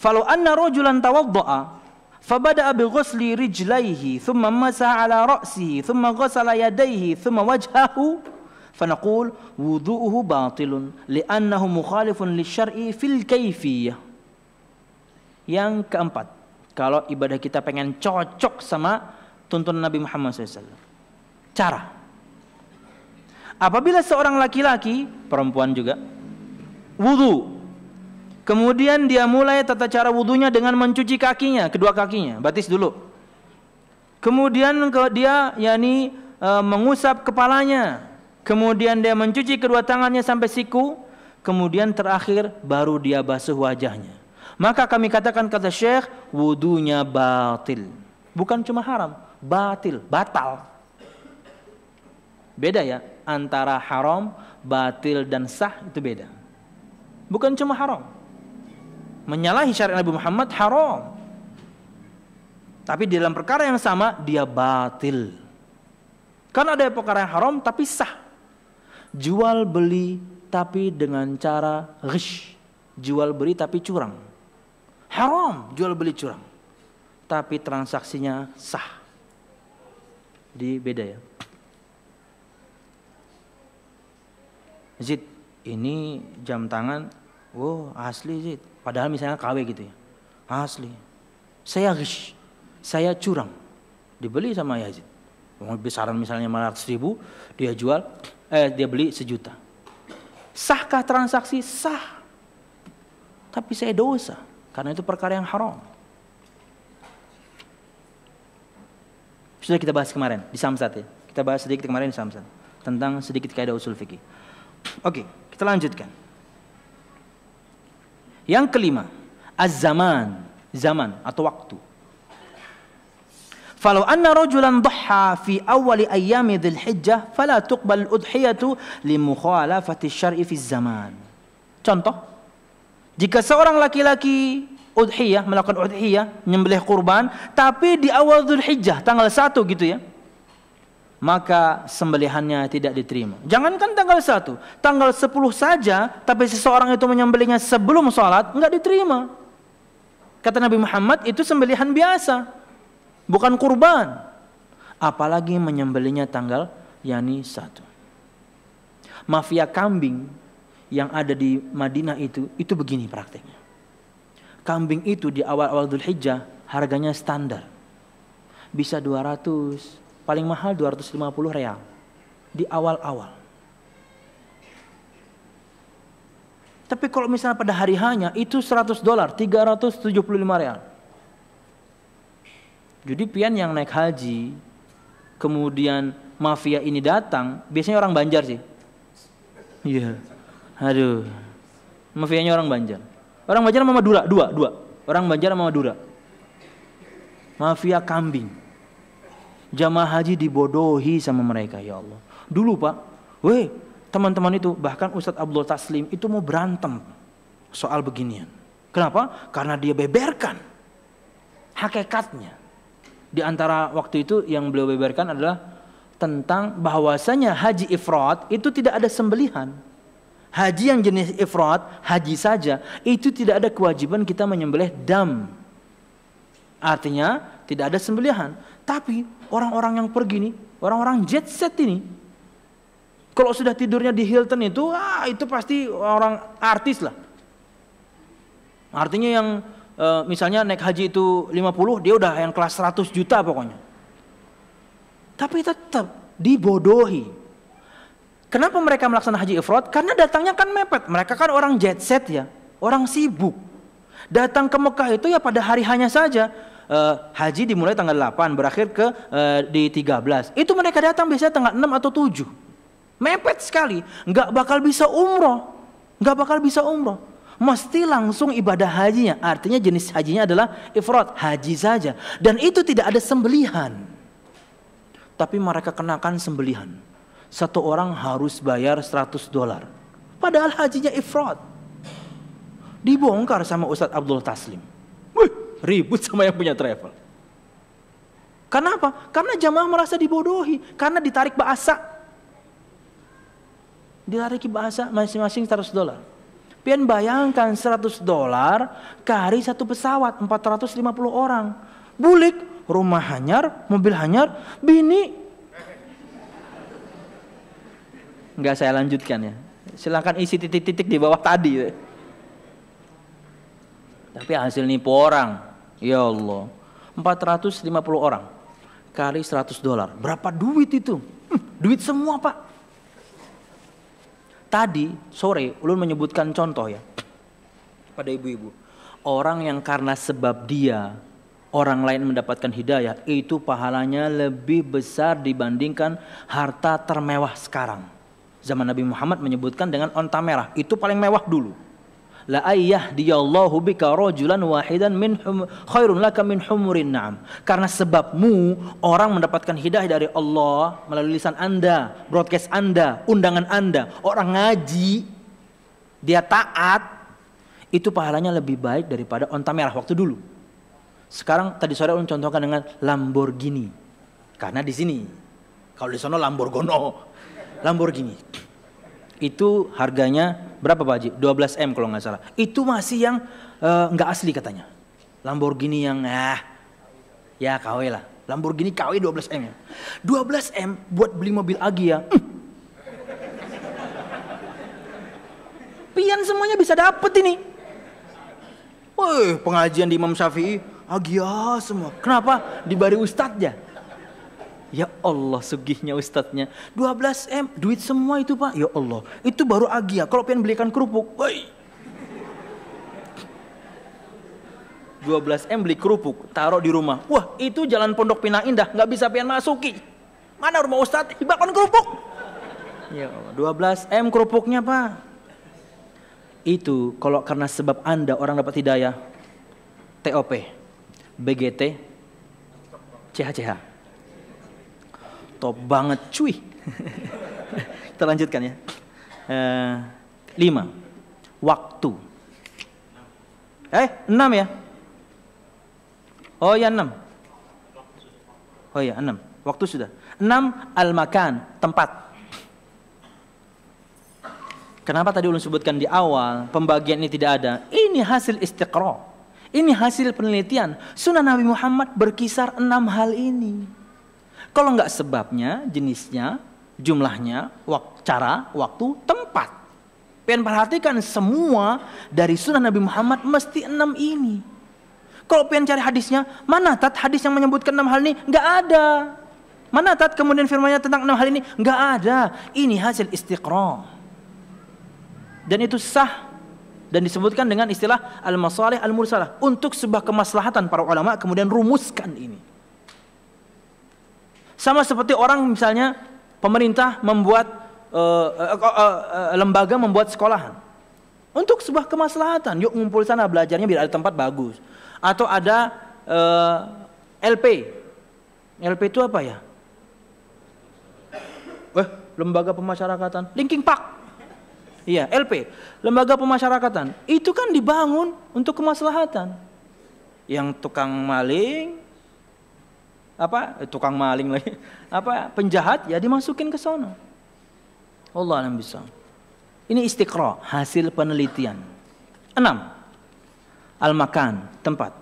Falau anna rojulan tawadda'a fabada bi ghusli rijlaihi thumma masaha ala ra'sihi thumma ghasala yadayhi thumma wajhahu فنقول وضوءه باطل لأنه li للشرع fil kaifiyah. Yang keempat, kalau ibadah kita pengen cocok sama tuntunan Nabi Muhammad SAW, cara Apabila seorang laki-laki, perempuan juga, wudhu, Kemudian dia mulai tata cara wudhunya dengan mencuci kakinya, kedua kakinya, batis dulu. Kemudian dia yakni e, mengusap kepalanya. Kemudian dia mencuci kedua tangannya sampai siku, kemudian terakhir baru dia basuh wajahnya. Maka kami katakan kata Syekh, wudhunya batil. Bukan cuma haram, batil, batal. Beda ya antara haram, batil dan sah itu beda. Bukan cuma haram. Menyalahi syariat Nabi Muhammad haram. Tapi di dalam perkara yang sama dia batil. Karena ada perkara yang haram tapi sah. Jual beli tapi dengan cara ghish. Jual beli tapi curang. Haram jual beli curang. Tapi transaksinya sah. Di beda ya. Zid ini jam tangan wow asli Zid padahal misalnya KW gitu ya asli saya gish saya curang dibeli sama Yazid besaran misalnya malah ribu dia jual eh dia beli sejuta sahkah transaksi sah tapi saya dosa karena itu perkara yang haram sudah kita bahas kemarin di Samsat ya kita bahas sedikit kemarin di Samsat tentang sedikit kaidah usul fikih Oke, okay, kita lanjutkan. Yang kelima, az-zaman, zaman atau waktu. Falau anna rajulan dhaha fi awwali ayyami dzulhijjah fala tuqbal udhiyatu li mukhalafati syar'i fi zaman. Contoh, jika seorang laki-laki udhiyah melakukan udhiyah menyembelih kurban tapi di awal Dzulhijjah tanggal 1 gitu ya maka sembelihannya tidak diterima. Jangankan tanggal 1, tanggal 10 saja tapi seseorang itu menyembelihnya sebelum sholat nggak diterima. Kata Nabi Muhammad itu sembelihan biasa, bukan kurban. Apalagi menyembelihnya tanggal yakni satu Mafia kambing yang ada di Madinah itu itu begini praktiknya. Kambing itu di awal-awal Hijjah, harganya standar. Bisa 200, paling mahal 250 real di awal-awal. Tapi kalau misalnya pada hari hanya itu 100 dolar, 375 real. Jadi pian yang naik haji, kemudian mafia ini datang, biasanya orang Banjar sih. Iya. Yeah. Aduh. Mafianya orang Banjar. Orang Banjar sama Madura, dua, dua. Orang Banjar sama Madura. Mafia kambing. Jamaah haji dibodohi sama mereka ya Allah. Dulu Pak, weh teman-teman itu bahkan Ustadz Abdul Taslim itu mau berantem soal beginian. Kenapa? Karena dia beberkan hakikatnya. Di antara waktu itu yang beliau beberkan adalah tentang bahwasanya haji ifrat itu tidak ada sembelihan. Haji yang jenis ifrat, haji saja, itu tidak ada kewajiban kita menyembelih dam. Artinya tidak ada sembelihan. Tapi orang-orang yang pergi nih, orang-orang jet set ini, kalau sudah tidurnya di Hilton itu, ah, itu pasti orang artis lah. Artinya yang eh, misalnya naik haji itu 50, dia udah yang kelas 100 juta pokoknya. Tapi tetap dibodohi. Kenapa mereka melaksanakan haji ifrod? Karena datangnya kan mepet. Mereka kan orang jet set ya, orang sibuk. Datang ke Mekah itu ya pada hari hanya saja uh, haji dimulai tanggal 8 berakhir ke uh, di 13. Itu mereka datang biasanya tanggal 6 atau 7. Mepet sekali, nggak bakal bisa umroh. Nggak bakal bisa umroh. Mesti langsung ibadah hajinya. Artinya jenis hajinya adalah ifrat, haji saja. Dan itu tidak ada sembelihan. Tapi mereka kenakan sembelihan. Satu orang harus bayar 100 dolar. Padahal hajinya ifrat dibongkar sama Ustadz Abdul Taslim. Wih, ribut sama yang punya travel. Karena apa? Karena jamaah merasa dibodohi, karena ditarik bahasa. Ditarik bahasa masing-masing 100 dolar. Pian bayangkan 100 dolar kari satu pesawat 450 orang. Bulik, rumah hanyar, mobil hanyar, bini. Enggak saya lanjutkan ya. Silahkan isi titik-titik di bawah tadi. Tapi hasil nipu orang. Ya Allah. 450 orang kali 100 dolar. Berapa duit itu? Hm, duit semua, Pak. Tadi sore ulun menyebutkan contoh ya pada ibu-ibu. Orang yang karena sebab dia orang lain mendapatkan hidayah itu pahalanya lebih besar dibandingkan harta termewah sekarang. Zaman Nabi Muhammad menyebutkan dengan onta merah, itu paling mewah dulu la ayyah diyallahu bika rajulan wahidan min hum, khairun laka min humurin na'am. Karena sebabmu orang mendapatkan hidayah dari Allah melalui lisan Anda, broadcast Anda, undangan Anda, orang ngaji, dia taat, itu pahalanya lebih baik daripada onta merah waktu dulu. Sekarang tadi sore ulun contohkan dengan Lamborghini. Karena di sini. Kalau di sana Lamborgono, Lamborghini itu harganya berapa Pak Haji? 12 m kalau nggak salah. Itu masih yang eh, nggak uh, asli katanya. Lamborghini yang ah ya KW lah. Lamborghini KW 12 m ya. 12 m buat beli mobil Agia. ya. Hmm. Pian semuanya bisa dapet ini. Woi pengajian di Imam Syafi'i Agia ya, semua. Kenapa? Di bari Ustadz ya. Ya Allah sugihnya ustadznya 12M duit semua itu pak Ya Allah itu baru agia Kalau pengen belikan kerupuk Woi 12M beli kerupuk Taruh di rumah Wah itu jalan pondok pinang indah Gak bisa pengen masuki Mana rumah ustadz Bakon kerupuk Ya Allah 12M kerupuknya pak Itu kalau karena sebab anda orang dapat hidayah TOP BGT CHCH top banget cuy. [laughs] Kita lanjutkan ya. Uh, lima, waktu. Eh, enam ya? Oh ya enam. Oh ya enam. Waktu sudah. Enam, al-makan, tempat. Kenapa tadi ulun sebutkan di awal pembagian ini tidak ada? Ini hasil istiqra. Ini hasil penelitian. Sunnah Nabi Muhammad berkisar enam hal ini. Kalau nggak sebabnya, jenisnya, jumlahnya, wak, cara, waktu, tempat. Pengen perhatikan semua dari sunnah Nabi Muhammad mesti enam ini. Kalau pengen cari hadisnya, mana tat hadis yang menyebutkan enam hal ini? Nggak ada. Mana tat kemudian firmanya tentang enam hal ini? Nggak ada. Ini hasil istiqra. Dan itu sah dan disebutkan dengan istilah al-masalih al-mursalah untuk sebuah kemaslahatan para ulama kemudian rumuskan ini. Sama seperti orang misalnya pemerintah membuat uh, uh, uh, uh, lembaga membuat sekolahan untuk sebuah kemaslahatan. Yuk ngumpul sana belajarnya biar ada tempat bagus. Atau ada uh, LP. LP itu apa ya? Eh, lembaga pemasyarakatan. Linking Park. Iya, LP. Lembaga pemasyarakatan. Itu kan dibangun untuk kemaslahatan. Yang tukang maling, apa tukang maling lagi [laughs] apa penjahat ya dimasukin ke sana Allah alam bisa ini istiqra hasil penelitian enam al makan tempat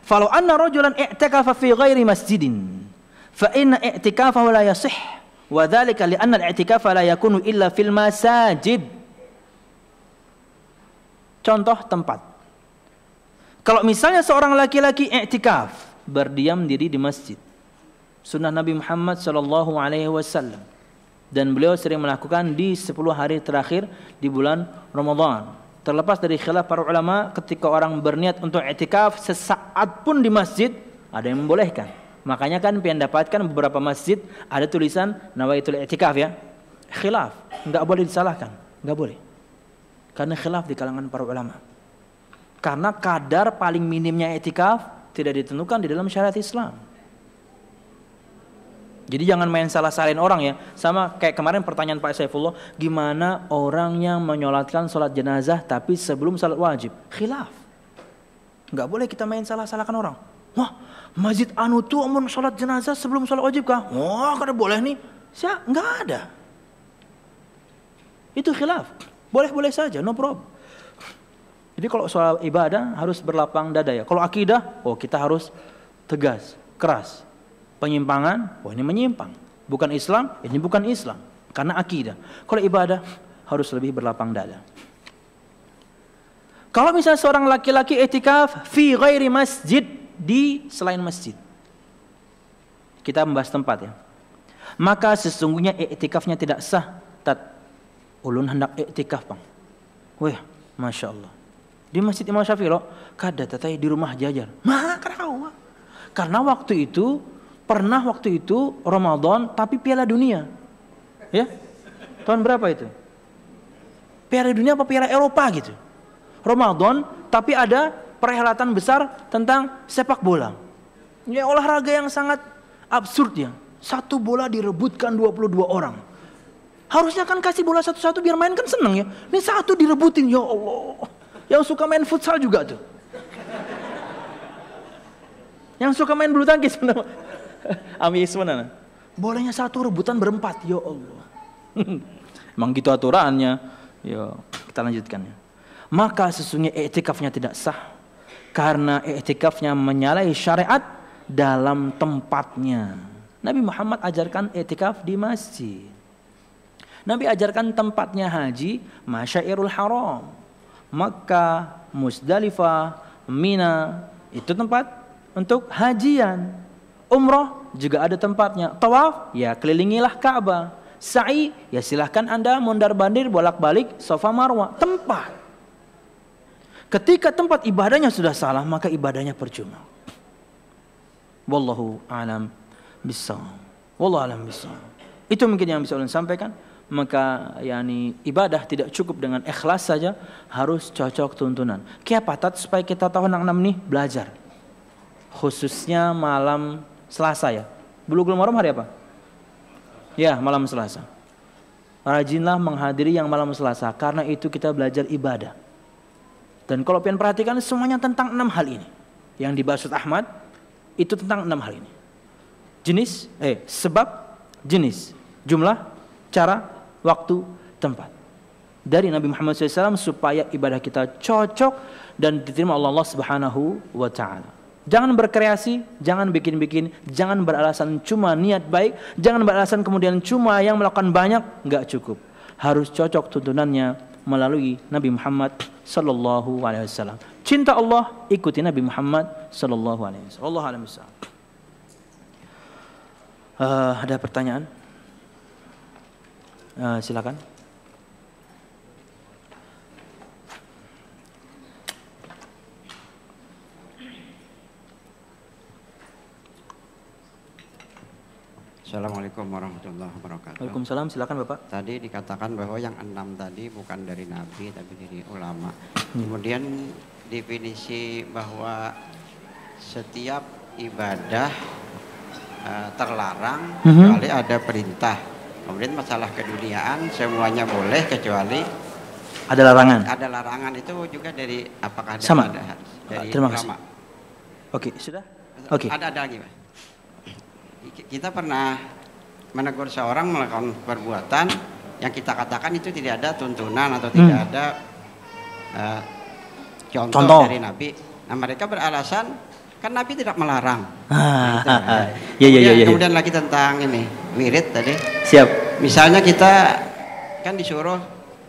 falau anna rajulan i'takafa fi ghairi masjidin fa inna i'tikafahu la yasih wa dhalika li anna al itikaf la yakunu illa fil masajid contoh tempat kalau misalnya seorang laki-laki i'tikaf berdiam diri di masjid. Sunnah Nabi Muhammad Shallallahu Alaihi Wasallam dan beliau sering melakukan di 10 hari terakhir di bulan Ramadan. Terlepas dari khilaf para ulama ketika orang berniat untuk etikaf sesaat pun di masjid ada yang membolehkan. Makanya kan pian dapatkan beberapa masjid ada tulisan nawaitul etikaf ya. Khilaf, nggak boleh disalahkan, nggak boleh. Karena khilaf di kalangan para ulama. Karena kadar paling minimnya etikaf tidak ditentukan di dalam syariat Islam. Jadi jangan main salah salin orang ya. Sama kayak kemarin pertanyaan Pak Saifullah, gimana orang yang menyolatkan sholat jenazah tapi sebelum sholat wajib? Khilaf. Nggak boleh kita main salah-salahkan orang. Wah, masjid anu tuh amun sholat jenazah sebelum sholat wajib kah? Wah, kada boleh nih. Siap? nggak ada. Itu khilaf. Boleh-boleh saja, no problem. Jadi kalau soal ibadah harus berlapang dada ya. Kalau akidah, oh kita harus tegas, keras. Penyimpangan, oh ini menyimpang. Bukan Islam, ini bukan Islam. Karena akidah. Kalau ibadah harus lebih berlapang dada. Kalau misalnya seorang laki-laki etikaf fi ghairi masjid di selain masjid. Kita membahas tempat ya. Maka sesungguhnya etikafnya tidak sah. Tat ulun hendak etikaf, Bang. Wih, Masya Allah di masjid Imam Syafi'i loh kada tetai di rumah jajar mah karawa karena waktu itu pernah waktu itu Ramadan tapi piala dunia ya tahun berapa itu piala dunia apa piala Eropa gitu Ramadan tapi ada perhelatan besar tentang sepak bola ya olahraga yang sangat absurd ya satu bola direbutkan 22 orang harusnya kan kasih bola satu-satu biar main kan seneng ya ini satu direbutin ya Allah yang suka main futsal juga tuh. Yang suka main bulu tangkis [laughs] benar. mana? Bolehnya satu rebutan berempat, ya Allah. [laughs] Emang gitu aturannya. Ya, kita lanjutkan ya. Maka sesungguhnya etikafnya tidak sah karena etikafnya menyalahi syariat dalam tempatnya. Nabi Muhammad ajarkan etikaf di masjid. Nabi ajarkan tempatnya haji, masyairul haram. Mekah, Musdalifah, Mina, itu tempat untuk hajian. Umroh juga ada tempatnya. Tawaf, ya kelilingilah Ka'bah. Sa'i, ya silahkan Anda mondar-bandir bolak-balik Sofa Marwa. Tempat. Ketika tempat ibadahnya sudah salah, maka ibadahnya percuma. Wallahu alam bisawab. Wallahu alam Itu mungkin yang bisa ulun sampaikan maka yakni ibadah tidak cukup dengan ikhlas saja harus cocok tuntunan. kiapa tat supaya kita tahu nang nam nih belajar. Khususnya malam Selasa ya. bulu Maram hari apa? Ya, malam Selasa. Rajinlah menghadiri yang malam Selasa karena itu kita belajar ibadah. Dan kalau pian perhatikan semuanya tentang enam hal ini. Yang dibahas Ahmad itu tentang enam hal ini. Jenis, eh sebab, jenis, jumlah, cara, waktu, tempat. Dari Nabi Muhammad SAW supaya ibadah kita cocok dan diterima Allah, Allah Subhanahu wa taala. Jangan berkreasi, jangan bikin-bikin, jangan beralasan cuma niat baik, jangan beralasan kemudian cuma yang melakukan banyak nggak cukup. Harus cocok tuntunannya melalui Nabi Muhammad sallallahu alaihi wasallam. Cinta Allah, ikuti Nabi Muhammad sallallahu alaihi wasallam. Allah alaihi wasallam. Uh, eh, ada pertanyaan? Uh, silakan. Assalamualaikum warahmatullahi wabarakatuh. Waalaikumsalam, silakan Bapak. Tadi dikatakan bahwa yang enam tadi bukan dari nabi tapi dari ulama. Hmm. Kemudian definisi bahwa setiap ibadah uh, terlarang hmm. kecuali -hmm. ada perintah. Kemudian masalah keduniaan semuanya boleh kecuali ada larangan. Ada larangan itu juga dari apakah ada sama? Ada, ah, dari Terima kasih. Oke, sudah? Oke. Ada ada lagi, Pak. Kita pernah menegur seorang melakukan perbuatan yang kita katakan itu tidak ada tuntunan atau tidak hmm. ada uh, contoh, contoh dari Nabi. Nah, mereka beralasan Kan Nabi tidak melarang. Ah, nah, ah, ah. Nah, iya iya, iya iya. kemudian, lagi tentang ini wirid tadi. Siap. Misalnya kita kan disuruh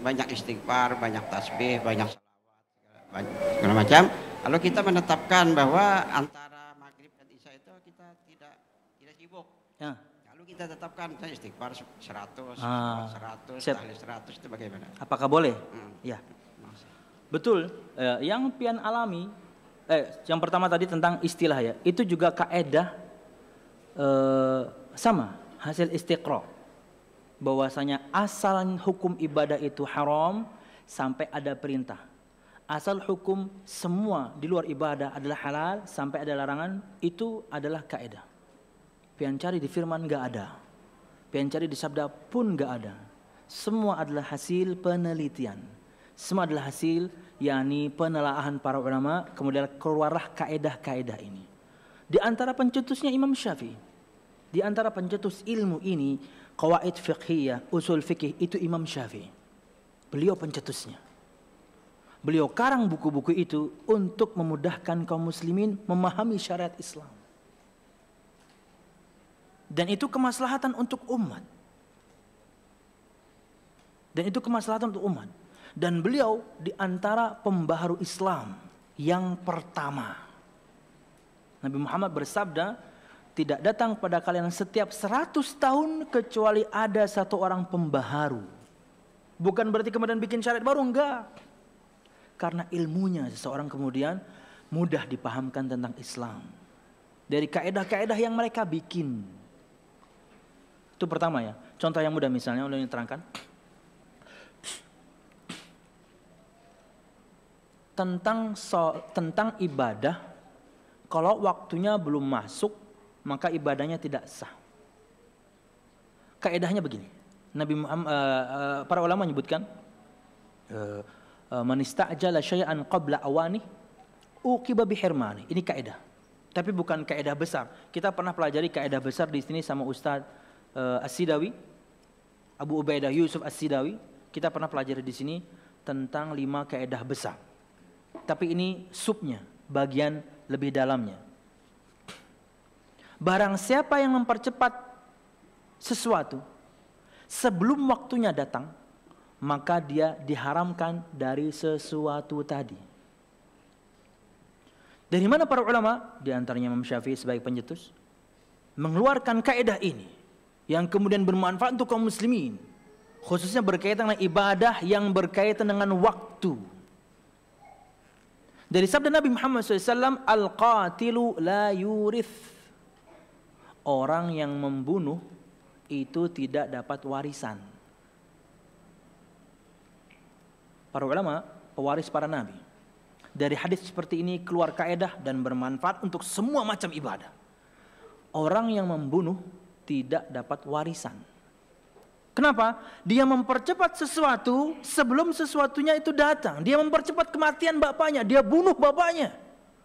banyak istighfar, banyak tasbih, banyak salawat, segala macam. Lalu kita menetapkan bahwa antara maghrib dan isya itu kita tidak tidak sibuk. Ya. Lalu kita tetapkan saya istighfar 100, ah, 100, 100 itu bagaimana? Apakah boleh? Hmm. Ya. Betul. Eh, yang pian alami eh, yang pertama tadi tentang istilah ya, itu juga kaedah eh, sama hasil istiqro bahwasanya asal hukum ibadah itu haram sampai ada perintah. Asal hukum semua di luar ibadah adalah halal sampai ada larangan itu adalah kaedah. Pian cari di firman gak ada. Pian cari di sabda pun gak ada. Semua adalah hasil penelitian. Semua adalah hasil yakni penelaahan para ulama, kemudian keluarlah kaedah-kaedah ini. Di antara pencetusnya Imam Syafi'i. Di antara pencetus ilmu ini, kawaid fiqhiyah, usul fikih itu Imam Syafi'i. Beliau pencetusnya. Beliau karang buku-buku itu untuk memudahkan kaum muslimin memahami syariat Islam. Dan itu kemaslahatan untuk umat. Dan itu kemaslahatan untuk umat dan beliau di antara pembaharu Islam yang pertama. Nabi Muhammad bersabda, tidak datang pada kalian setiap 100 tahun kecuali ada satu orang pembaharu. Bukan berarti kemudian bikin syariat baru, enggak. Karena ilmunya seseorang kemudian mudah dipahamkan tentang Islam. Dari kaedah-kaedah yang mereka bikin. Itu pertama ya. Contoh yang mudah misalnya, udah diterangkan. terangkan tentang so, tentang ibadah kalau waktunya belum masuk maka ibadahnya tidak sah. Kaedahnya begini. Nabi Muhammad, uh, uh, para ulama menyebutkan uh, uh, syai'an qabla awani uqiba bihirmani. Ini kaedah. Tapi bukan kaedah besar. Kita pernah pelajari kaedah besar di sini sama Ustaz uh, As-Sidawi Abu Ubaidah Yusuf As-Sidawi kita pernah pelajari di sini tentang lima kaedah besar tapi ini subnya, bagian lebih dalamnya. Barang siapa yang mempercepat sesuatu sebelum waktunya datang, maka dia diharamkan dari sesuatu tadi. Dari mana para ulama, diantaranya antaranya Imam Syafi'i sebagai pencetus, mengeluarkan kaidah ini yang kemudian bermanfaat untuk kaum muslimin, khususnya berkaitan dengan ibadah yang berkaitan dengan waktu. Dari sabda Nabi Muhammad SAW, Al-qatilu la yurith. Orang yang membunuh itu tidak dapat warisan. Para ulama, pewaris para nabi. Dari hadis seperti ini keluar kaedah dan bermanfaat untuk semua macam ibadah. Orang yang membunuh tidak dapat warisan. Kenapa? Dia mempercepat sesuatu sebelum sesuatunya itu datang. Dia mempercepat kematian bapaknya. Dia bunuh bapaknya.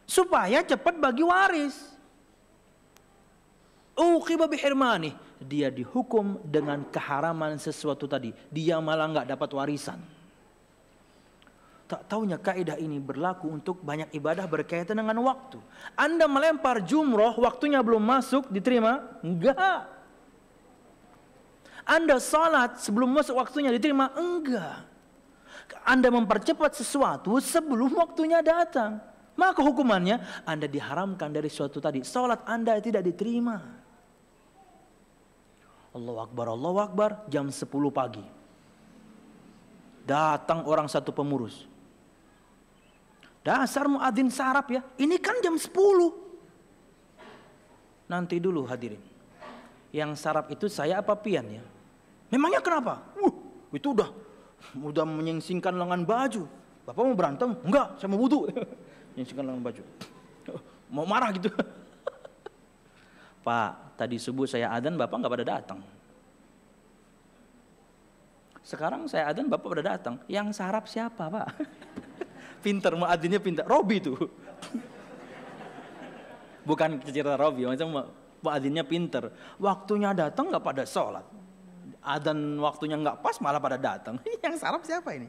Supaya cepat bagi waris. Uqiba bihirmani. Dia dihukum dengan keharaman sesuatu tadi. Dia malah nggak dapat warisan. Tak tahunya kaidah ini berlaku untuk banyak ibadah berkaitan dengan waktu. Anda melempar jumroh, waktunya belum masuk, diterima? Enggak. Anda sholat sebelum masuk waktunya diterima? Enggak. Anda mempercepat sesuatu sebelum waktunya datang. Maka hukumannya Anda diharamkan dari suatu tadi. Sholat Anda tidak diterima. Allah Akbar, Allah Akbar, jam 10 pagi. Datang orang satu pemurus. Dasar muadzin sarap ya. Ini kan jam 10. Nanti dulu hadirin. Yang sarap itu saya apa pian ya? Memangnya kenapa? Wuh, itu udah udah menyingsingkan lengan baju. Bapak mau berantem? Enggak, saya mau butuh. [laughs] menyingsingkan lengan baju. [laughs] Mau marah gitu. [laughs] Pak, tadi subuh saya adan, Bapak nggak pada datang. Sekarang saya adan, Bapak pada datang. Yang sarap siapa, Pak? pinter, mau Adinnya pinter. Robi tuh. Bukan cerita Robi, maksudnya Adinnya pinter. Waktunya datang nggak pada sholat Adan ah, waktunya nggak pas malah pada datang. [laughs] yang sarap siapa ini?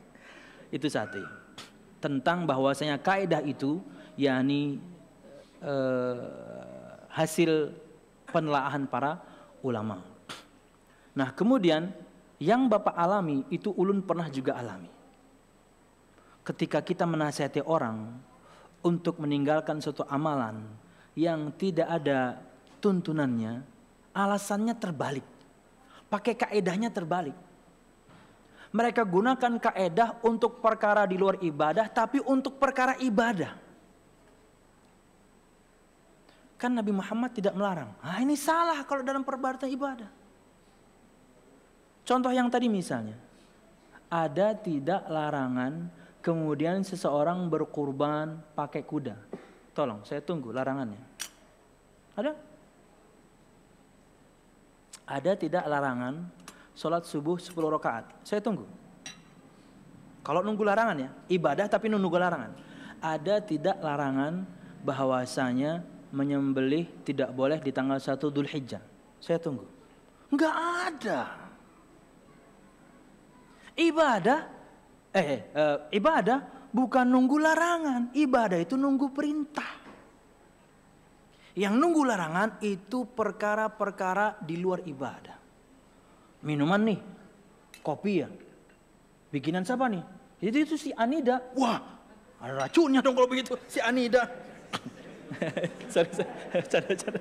Itu satu. Tentang bahwasanya kaidah itu yakni eh, hasil penelaahan para ulama. Nah, kemudian yang Bapak alami itu ulun pernah juga alami. Ketika kita menasihati orang untuk meninggalkan suatu amalan yang tidak ada tuntunannya, alasannya terbalik pakai kaedahnya terbalik. Mereka gunakan kaedah untuk perkara di luar ibadah, tapi untuk perkara ibadah. Kan Nabi Muhammad tidak melarang. Ah ini salah kalau dalam perbarta ibadah. Contoh yang tadi misalnya. Ada tidak larangan kemudian seseorang berkurban pakai kuda. Tolong saya tunggu larangannya. Ada? ada tidak larangan sholat subuh 10 rakaat? Saya tunggu. Kalau nunggu larangan ya, ibadah tapi nunggu larangan. Ada tidak larangan bahwasanya menyembelih tidak boleh di tanggal 1 Dhul Hijjah? Saya tunggu. Enggak ada. Ibadah eh, eh, eh ibadah bukan nunggu larangan, ibadah itu nunggu perintah. Yang nunggu larangan itu perkara-perkara di luar ibadah. Minuman nih, kopi ya. Bikinan siapa nih? Jadi itu si Anida. Wah, ada racunnya dong kalau begitu. Si Anida. [laughs] sorry, sorry. cara-cara.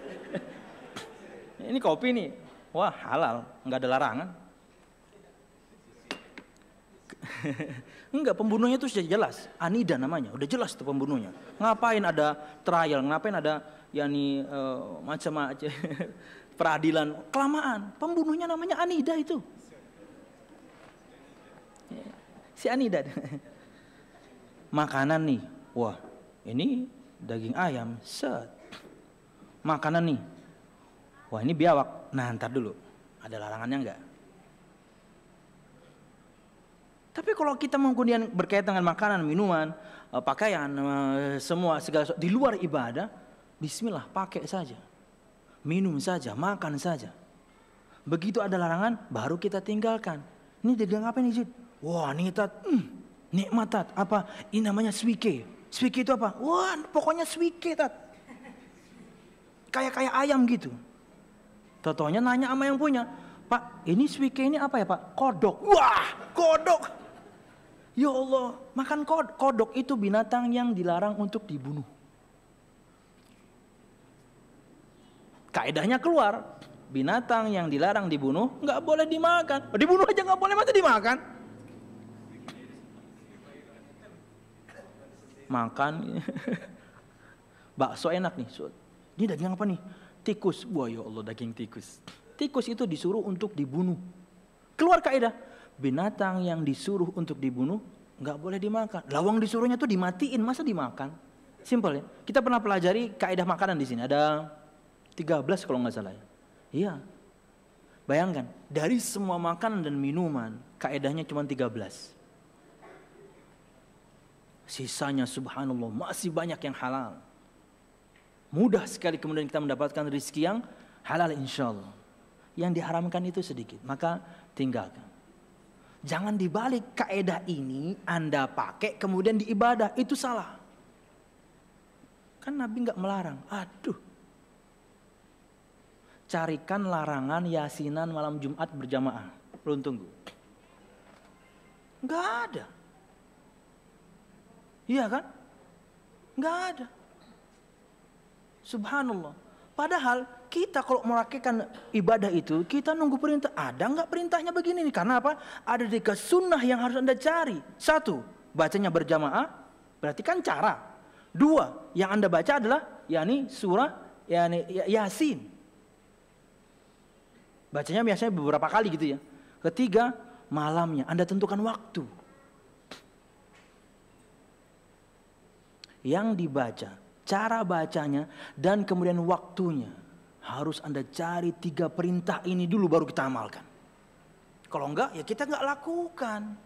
Ini kopi nih. Wah, halal. Nggak ada larangan. Enggak, [laughs] pembunuhnya itu sudah jelas. Anida namanya, udah jelas tuh pembunuhnya. Ngapain ada trial, ngapain ada yakni uh, eh, macam-macam [laughs] peradilan kelamaan pembunuhnya namanya Anida itu si Anida [laughs] makanan nih wah ini daging ayam set makanan nih wah ini biawak nah ntar dulu ada larangannya enggak tapi kalau kita kemudian berkaitan dengan makanan, minuman, eh, pakaian, eh, semua segala di luar ibadah, bismillah pakai saja. Minum saja, makan saja. Begitu ada larangan baru kita tinggalkan. Ini jadi apa ini Wah tat, hmm, nikmat tat. Apa ini namanya swike? Swike itu apa? Wah pokoknya swike tat. Kayak-kayak ayam gitu. Totonya nanya sama yang punya, Pak, ini swike ini apa ya Pak? Kodok. Wah, kodok. Ya Allah, makan kod kodok itu binatang yang dilarang untuk dibunuh. kaidahnya keluar binatang yang dilarang dibunuh nggak boleh dimakan oh, dibunuh aja nggak boleh masa dimakan makan [laughs] bakso enak nih ini daging apa nih tikus wah ya Allah daging tikus tikus itu disuruh untuk dibunuh keluar kaidah binatang yang disuruh untuk dibunuh nggak boleh dimakan lawang disuruhnya tuh dimatiin masa dimakan simple ya kita pernah pelajari kaidah makanan di sini ada 13 kalau nggak salah ya. Iya. Bayangkan, dari semua makanan dan minuman, kaedahnya cuma 13. Sisanya subhanallah masih banyak yang halal. Mudah sekali kemudian kita mendapatkan rezeki yang halal insya Allah. Yang diharamkan itu sedikit, maka tinggalkan. Jangan dibalik kaedah ini Anda pakai kemudian diibadah, itu salah. Kan Nabi nggak melarang. Aduh, carikan larangan yasinan malam Jumat berjamaah. Belum tunggu. Enggak ada. Iya kan? Enggak ada. Subhanallah. Padahal kita kalau merakikan ibadah itu, kita nunggu perintah. Ada nggak perintahnya begini nih? Karena apa? Ada tiga sunnah yang harus Anda cari. Satu, bacanya berjamaah, berarti kan cara. Dua, yang Anda baca adalah yakni surah yakni ya-, Yasin. Bacanya biasanya beberapa kali gitu ya. Ketiga, malamnya. Anda tentukan waktu. Yang dibaca, cara bacanya, dan kemudian waktunya. Harus Anda cari tiga perintah ini dulu baru kita amalkan. Kalau enggak, ya kita enggak lakukan.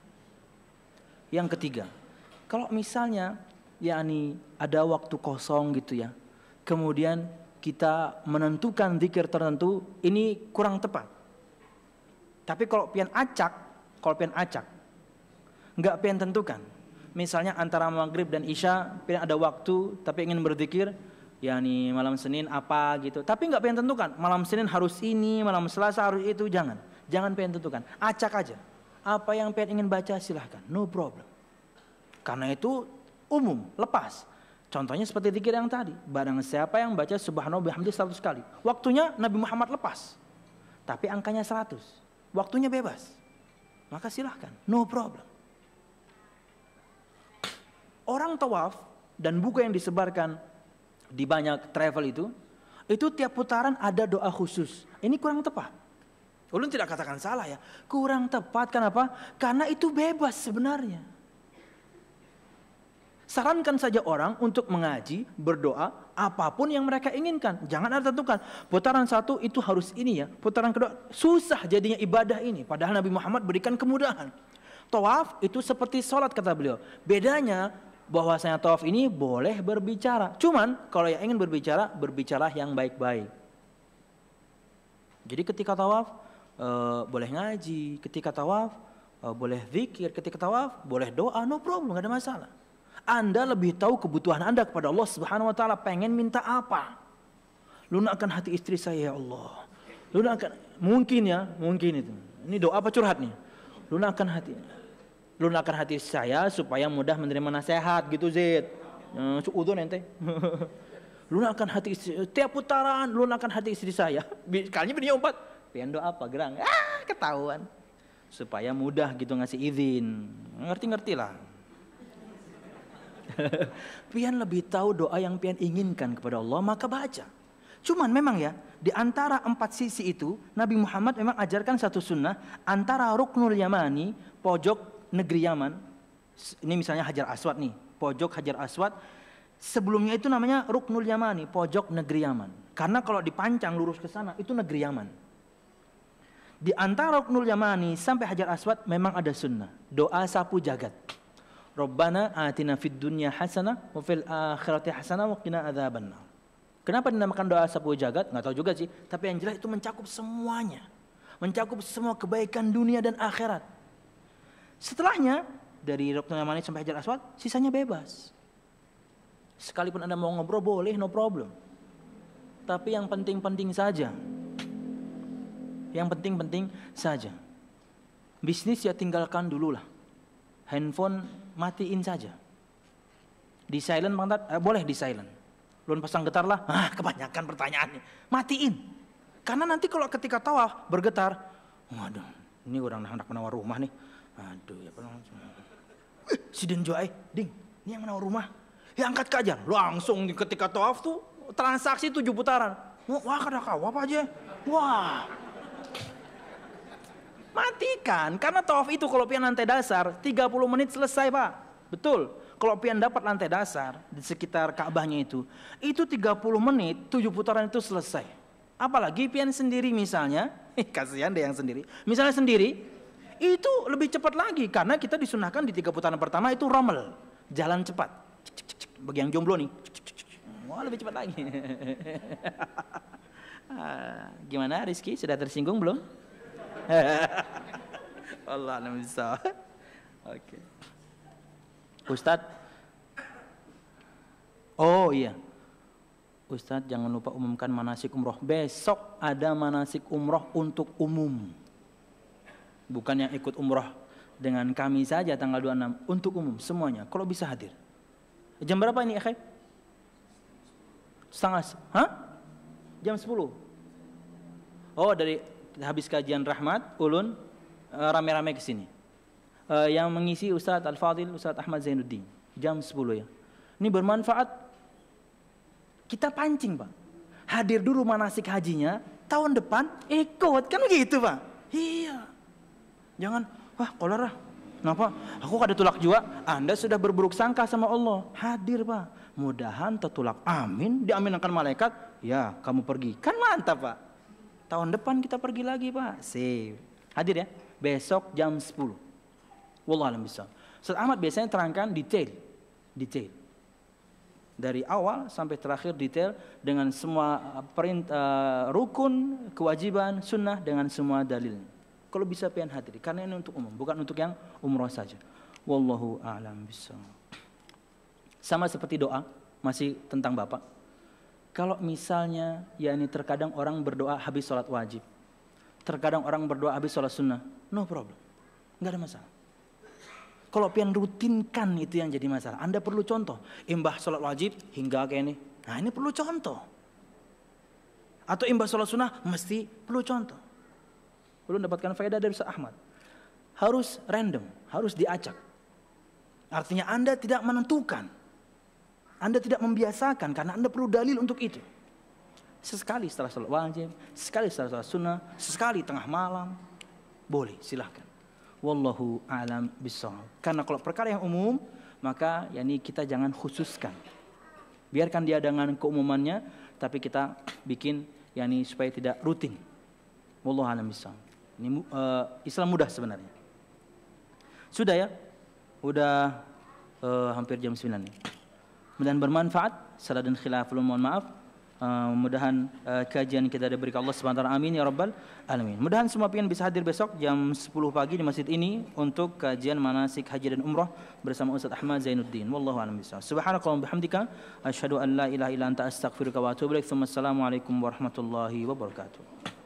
Yang ketiga, kalau misalnya yakni ada waktu kosong gitu ya. Kemudian kita menentukan zikir tertentu ini kurang tepat. Tapi kalau pian acak, kalau pian acak, nggak pian tentukan. Misalnya antara maghrib dan isya pian ada waktu tapi ingin berzikir, ya nih malam Senin apa gitu. Tapi nggak pian tentukan. Malam Senin harus ini, malam Selasa harus itu, jangan. Jangan pian tentukan. Acak aja. Apa yang pian ingin baca silahkan, no problem. Karena itu umum, lepas. Contohnya seperti zikir yang tadi, barang siapa yang baca subhanallah bihamdi 100 kali. Waktunya Nabi Muhammad lepas. Tapi angkanya 100. Waktunya bebas. Maka silahkan, no problem. Orang tawaf dan buku yang disebarkan di banyak travel itu, itu tiap putaran ada doa khusus. Ini kurang tepat. Ulun tidak katakan salah ya. Kurang tepat kenapa? Karena itu bebas sebenarnya. Sarankan saja orang untuk mengaji, berdoa, apapun yang mereka inginkan. Jangan ada tentukan. Putaran satu itu harus ini ya. Putaran kedua susah jadinya ibadah ini. Padahal Nabi Muhammad berikan kemudahan. Tawaf itu seperti sholat kata beliau. Bedanya bahwasanya tawaf ini boleh berbicara. Cuman kalau yang ingin berbicara, berbicara yang baik-baik. Jadi ketika tawaf e, boleh ngaji, ketika tawaf e, boleh zikir, ketika tawaf boleh doa, no problem, nggak ada masalah. Anda lebih tahu kebutuhan Anda kepada Allah Subhanahu wa taala pengen minta apa. Lunakkan hati istri saya ya Allah. Lunakkan mungkin ya, mungkin itu. Ini doa apa curhat nih? Lunakkan hati. Lunakkan hati saya supaya mudah menerima nasihat gitu Zid. Suudon ente. [laughs] Lunakkan hati istri tiap putaran lunakkan hati istri saya. Kalinya bini empat? Pian doa apa gerang? Ah, ketahuan. Supaya mudah gitu ngasih izin. Ngerti-ngerti lah. [laughs] pian lebih tahu doa yang pian inginkan kepada Allah, maka baca. Cuman memang ya, di antara empat sisi itu, Nabi Muhammad memang ajarkan satu sunnah antara Ruknul Yamani, pojok negeri Yaman. Ini misalnya Hajar Aswad nih, pojok Hajar Aswad. Sebelumnya itu namanya Ruknul Yamani, pojok negeri Yaman. Karena kalau dipancang lurus ke sana, itu negeri Yaman. Di antara Ruknul Yamani sampai Hajar Aswad memang ada sunnah. Doa sapu jagat. Rabbana atina fid dunya hasanah wa fil akhirati hasanah wa qina adzabannar. Kenapa dinamakan doa sapu jagat? Nggak tahu juga sih. Tapi yang jelas itu mencakup semuanya. Mencakup semua kebaikan dunia dan akhirat. Setelahnya, dari Ruknul Yamani sampai Hajar Aswad, sisanya bebas. Sekalipun Anda mau ngobrol, boleh, no problem. Tapi yang penting-penting saja. Yang penting-penting saja. Bisnis ya tinggalkan dulu lah. Handphone matiin saja. Di silent Bang Tat, eh, boleh di silent. Belum pasang getar lah, ah kebanyakan pertanyaannya. Matiin. Karena nanti kalau ketika tawaf bergetar, waduh ini orang hendak menawar rumah nih. Aduh ya pernah. Eh, si Denjo eh, ding, ini yang menawar rumah. Ya angkat kajar, langsung ketika tawaf tuh transaksi tujuh putaran. Wah, kada kau apa aja? Wah, Matikan, karena tawaf itu kalau pian lantai dasar 30 menit selesai pak. Betul, kalau pian dapat lantai dasar di sekitar Ka'bahnya itu, itu 30 menit, 7 putaran itu selesai. Apalagi pian sendiri misalnya, eh, [laughs] kasihan deh yang sendiri. Misalnya sendiri, itu lebih cepat lagi karena kita disunahkan di tiga putaran pertama itu romel, jalan cepat. Bagi yang jomblo nih, wah lebih cepat lagi. [laughs] Ah, gimana Rizky, sudah tersinggung belum? [laughs] Allah Oke. Okay. Ustadz. Oh iya. Ustad jangan lupa umumkan manasik umroh. Besok ada manasik umroh untuk umum. Bukan yang ikut umroh dengan kami saja tanggal 26. Untuk umum semuanya. Kalau bisa hadir. Jam berapa ini akhir? Setengah. Hah? Jam 10. Oh dari habis kajian rahmat ulun eh, rame-rame ke sini. Eh, yang mengisi Ustadz Al-Fadil, Ustadz Ahmad Zainuddin. Jam 10 ya. Ini bermanfaat. Kita pancing, Pak. Hadir dulu manasik hajinya, tahun depan ikut. Kan begitu, Pak. Iya. Jangan, wah kolera. Ah. Kenapa? Aku ada tulak juga Anda sudah berburuk sangka sama Allah. Hadir, Pak. Mudahan tertulak. Amin. Diaminkan malaikat. Ya, kamu pergi. Kan mantap, Pak. Tahun depan kita pergi lagi pak. Sip. Hadir ya. Besok jam 10. Wallahualam bisa. Ustaz Ahmad biasanya terangkan detail. Detail. Dari awal sampai terakhir detail dengan semua uh, perintah uh, rukun, kewajiban, sunnah dengan semua dalilnya. Kalau bisa pian hadir. Karena ini untuk umum. Bukan untuk yang umroh saja. Wallahu a'lam bisa Sama seperti doa. Masih tentang Bapak kalau misalnya, ya ini terkadang orang berdoa habis sholat wajib, terkadang orang berdoa habis sholat sunnah, no problem, nggak ada masalah. Kalau pian rutinkan itu yang jadi masalah. Anda perlu contoh, imbah sholat wajib hingga kayak ini. Nah ini perlu contoh. Atau imbah sholat sunnah mesti perlu contoh. Perlu mendapatkan faedah dari Ustaz Ahmad. Harus random, harus diacak. Artinya Anda tidak menentukan. Anda tidak membiasakan karena Anda perlu dalil untuk itu. Sesekali setelah sholat wajib, sekali setelah sholat sunnah, sesekali tengah malam, boleh silahkan. Wallahu alam bisawab. Karena kalau perkara yang umum, maka yakni kita jangan khususkan. Biarkan dia dengan keumumannya, tapi kita bikin yakni supaya tidak rutin. Wallahu alam bisawab. Ini uh, Islam mudah sebenarnya. Sudah ya? Udah uh, hampir jam 9 nih. mudah-mudahan bermanfaat salah dan khilaf belum mohon maaf uh, mudah-mudahan uh, kajian kita diberi Allah SWT amin ya rabbal alamin mudah-mudahan semua pihak bisa hadir besok jam 10 pagi di masjid ini untuk kajian manasik haji dan umrah bersama Ustaz Ahmad Zainuddin wallahu a'lam bissawab subhanaka wa bihamdika asyhadu an la ilaha illa anta astaghfiruka wa atubu ilaik warahmatullahi wabarakatuh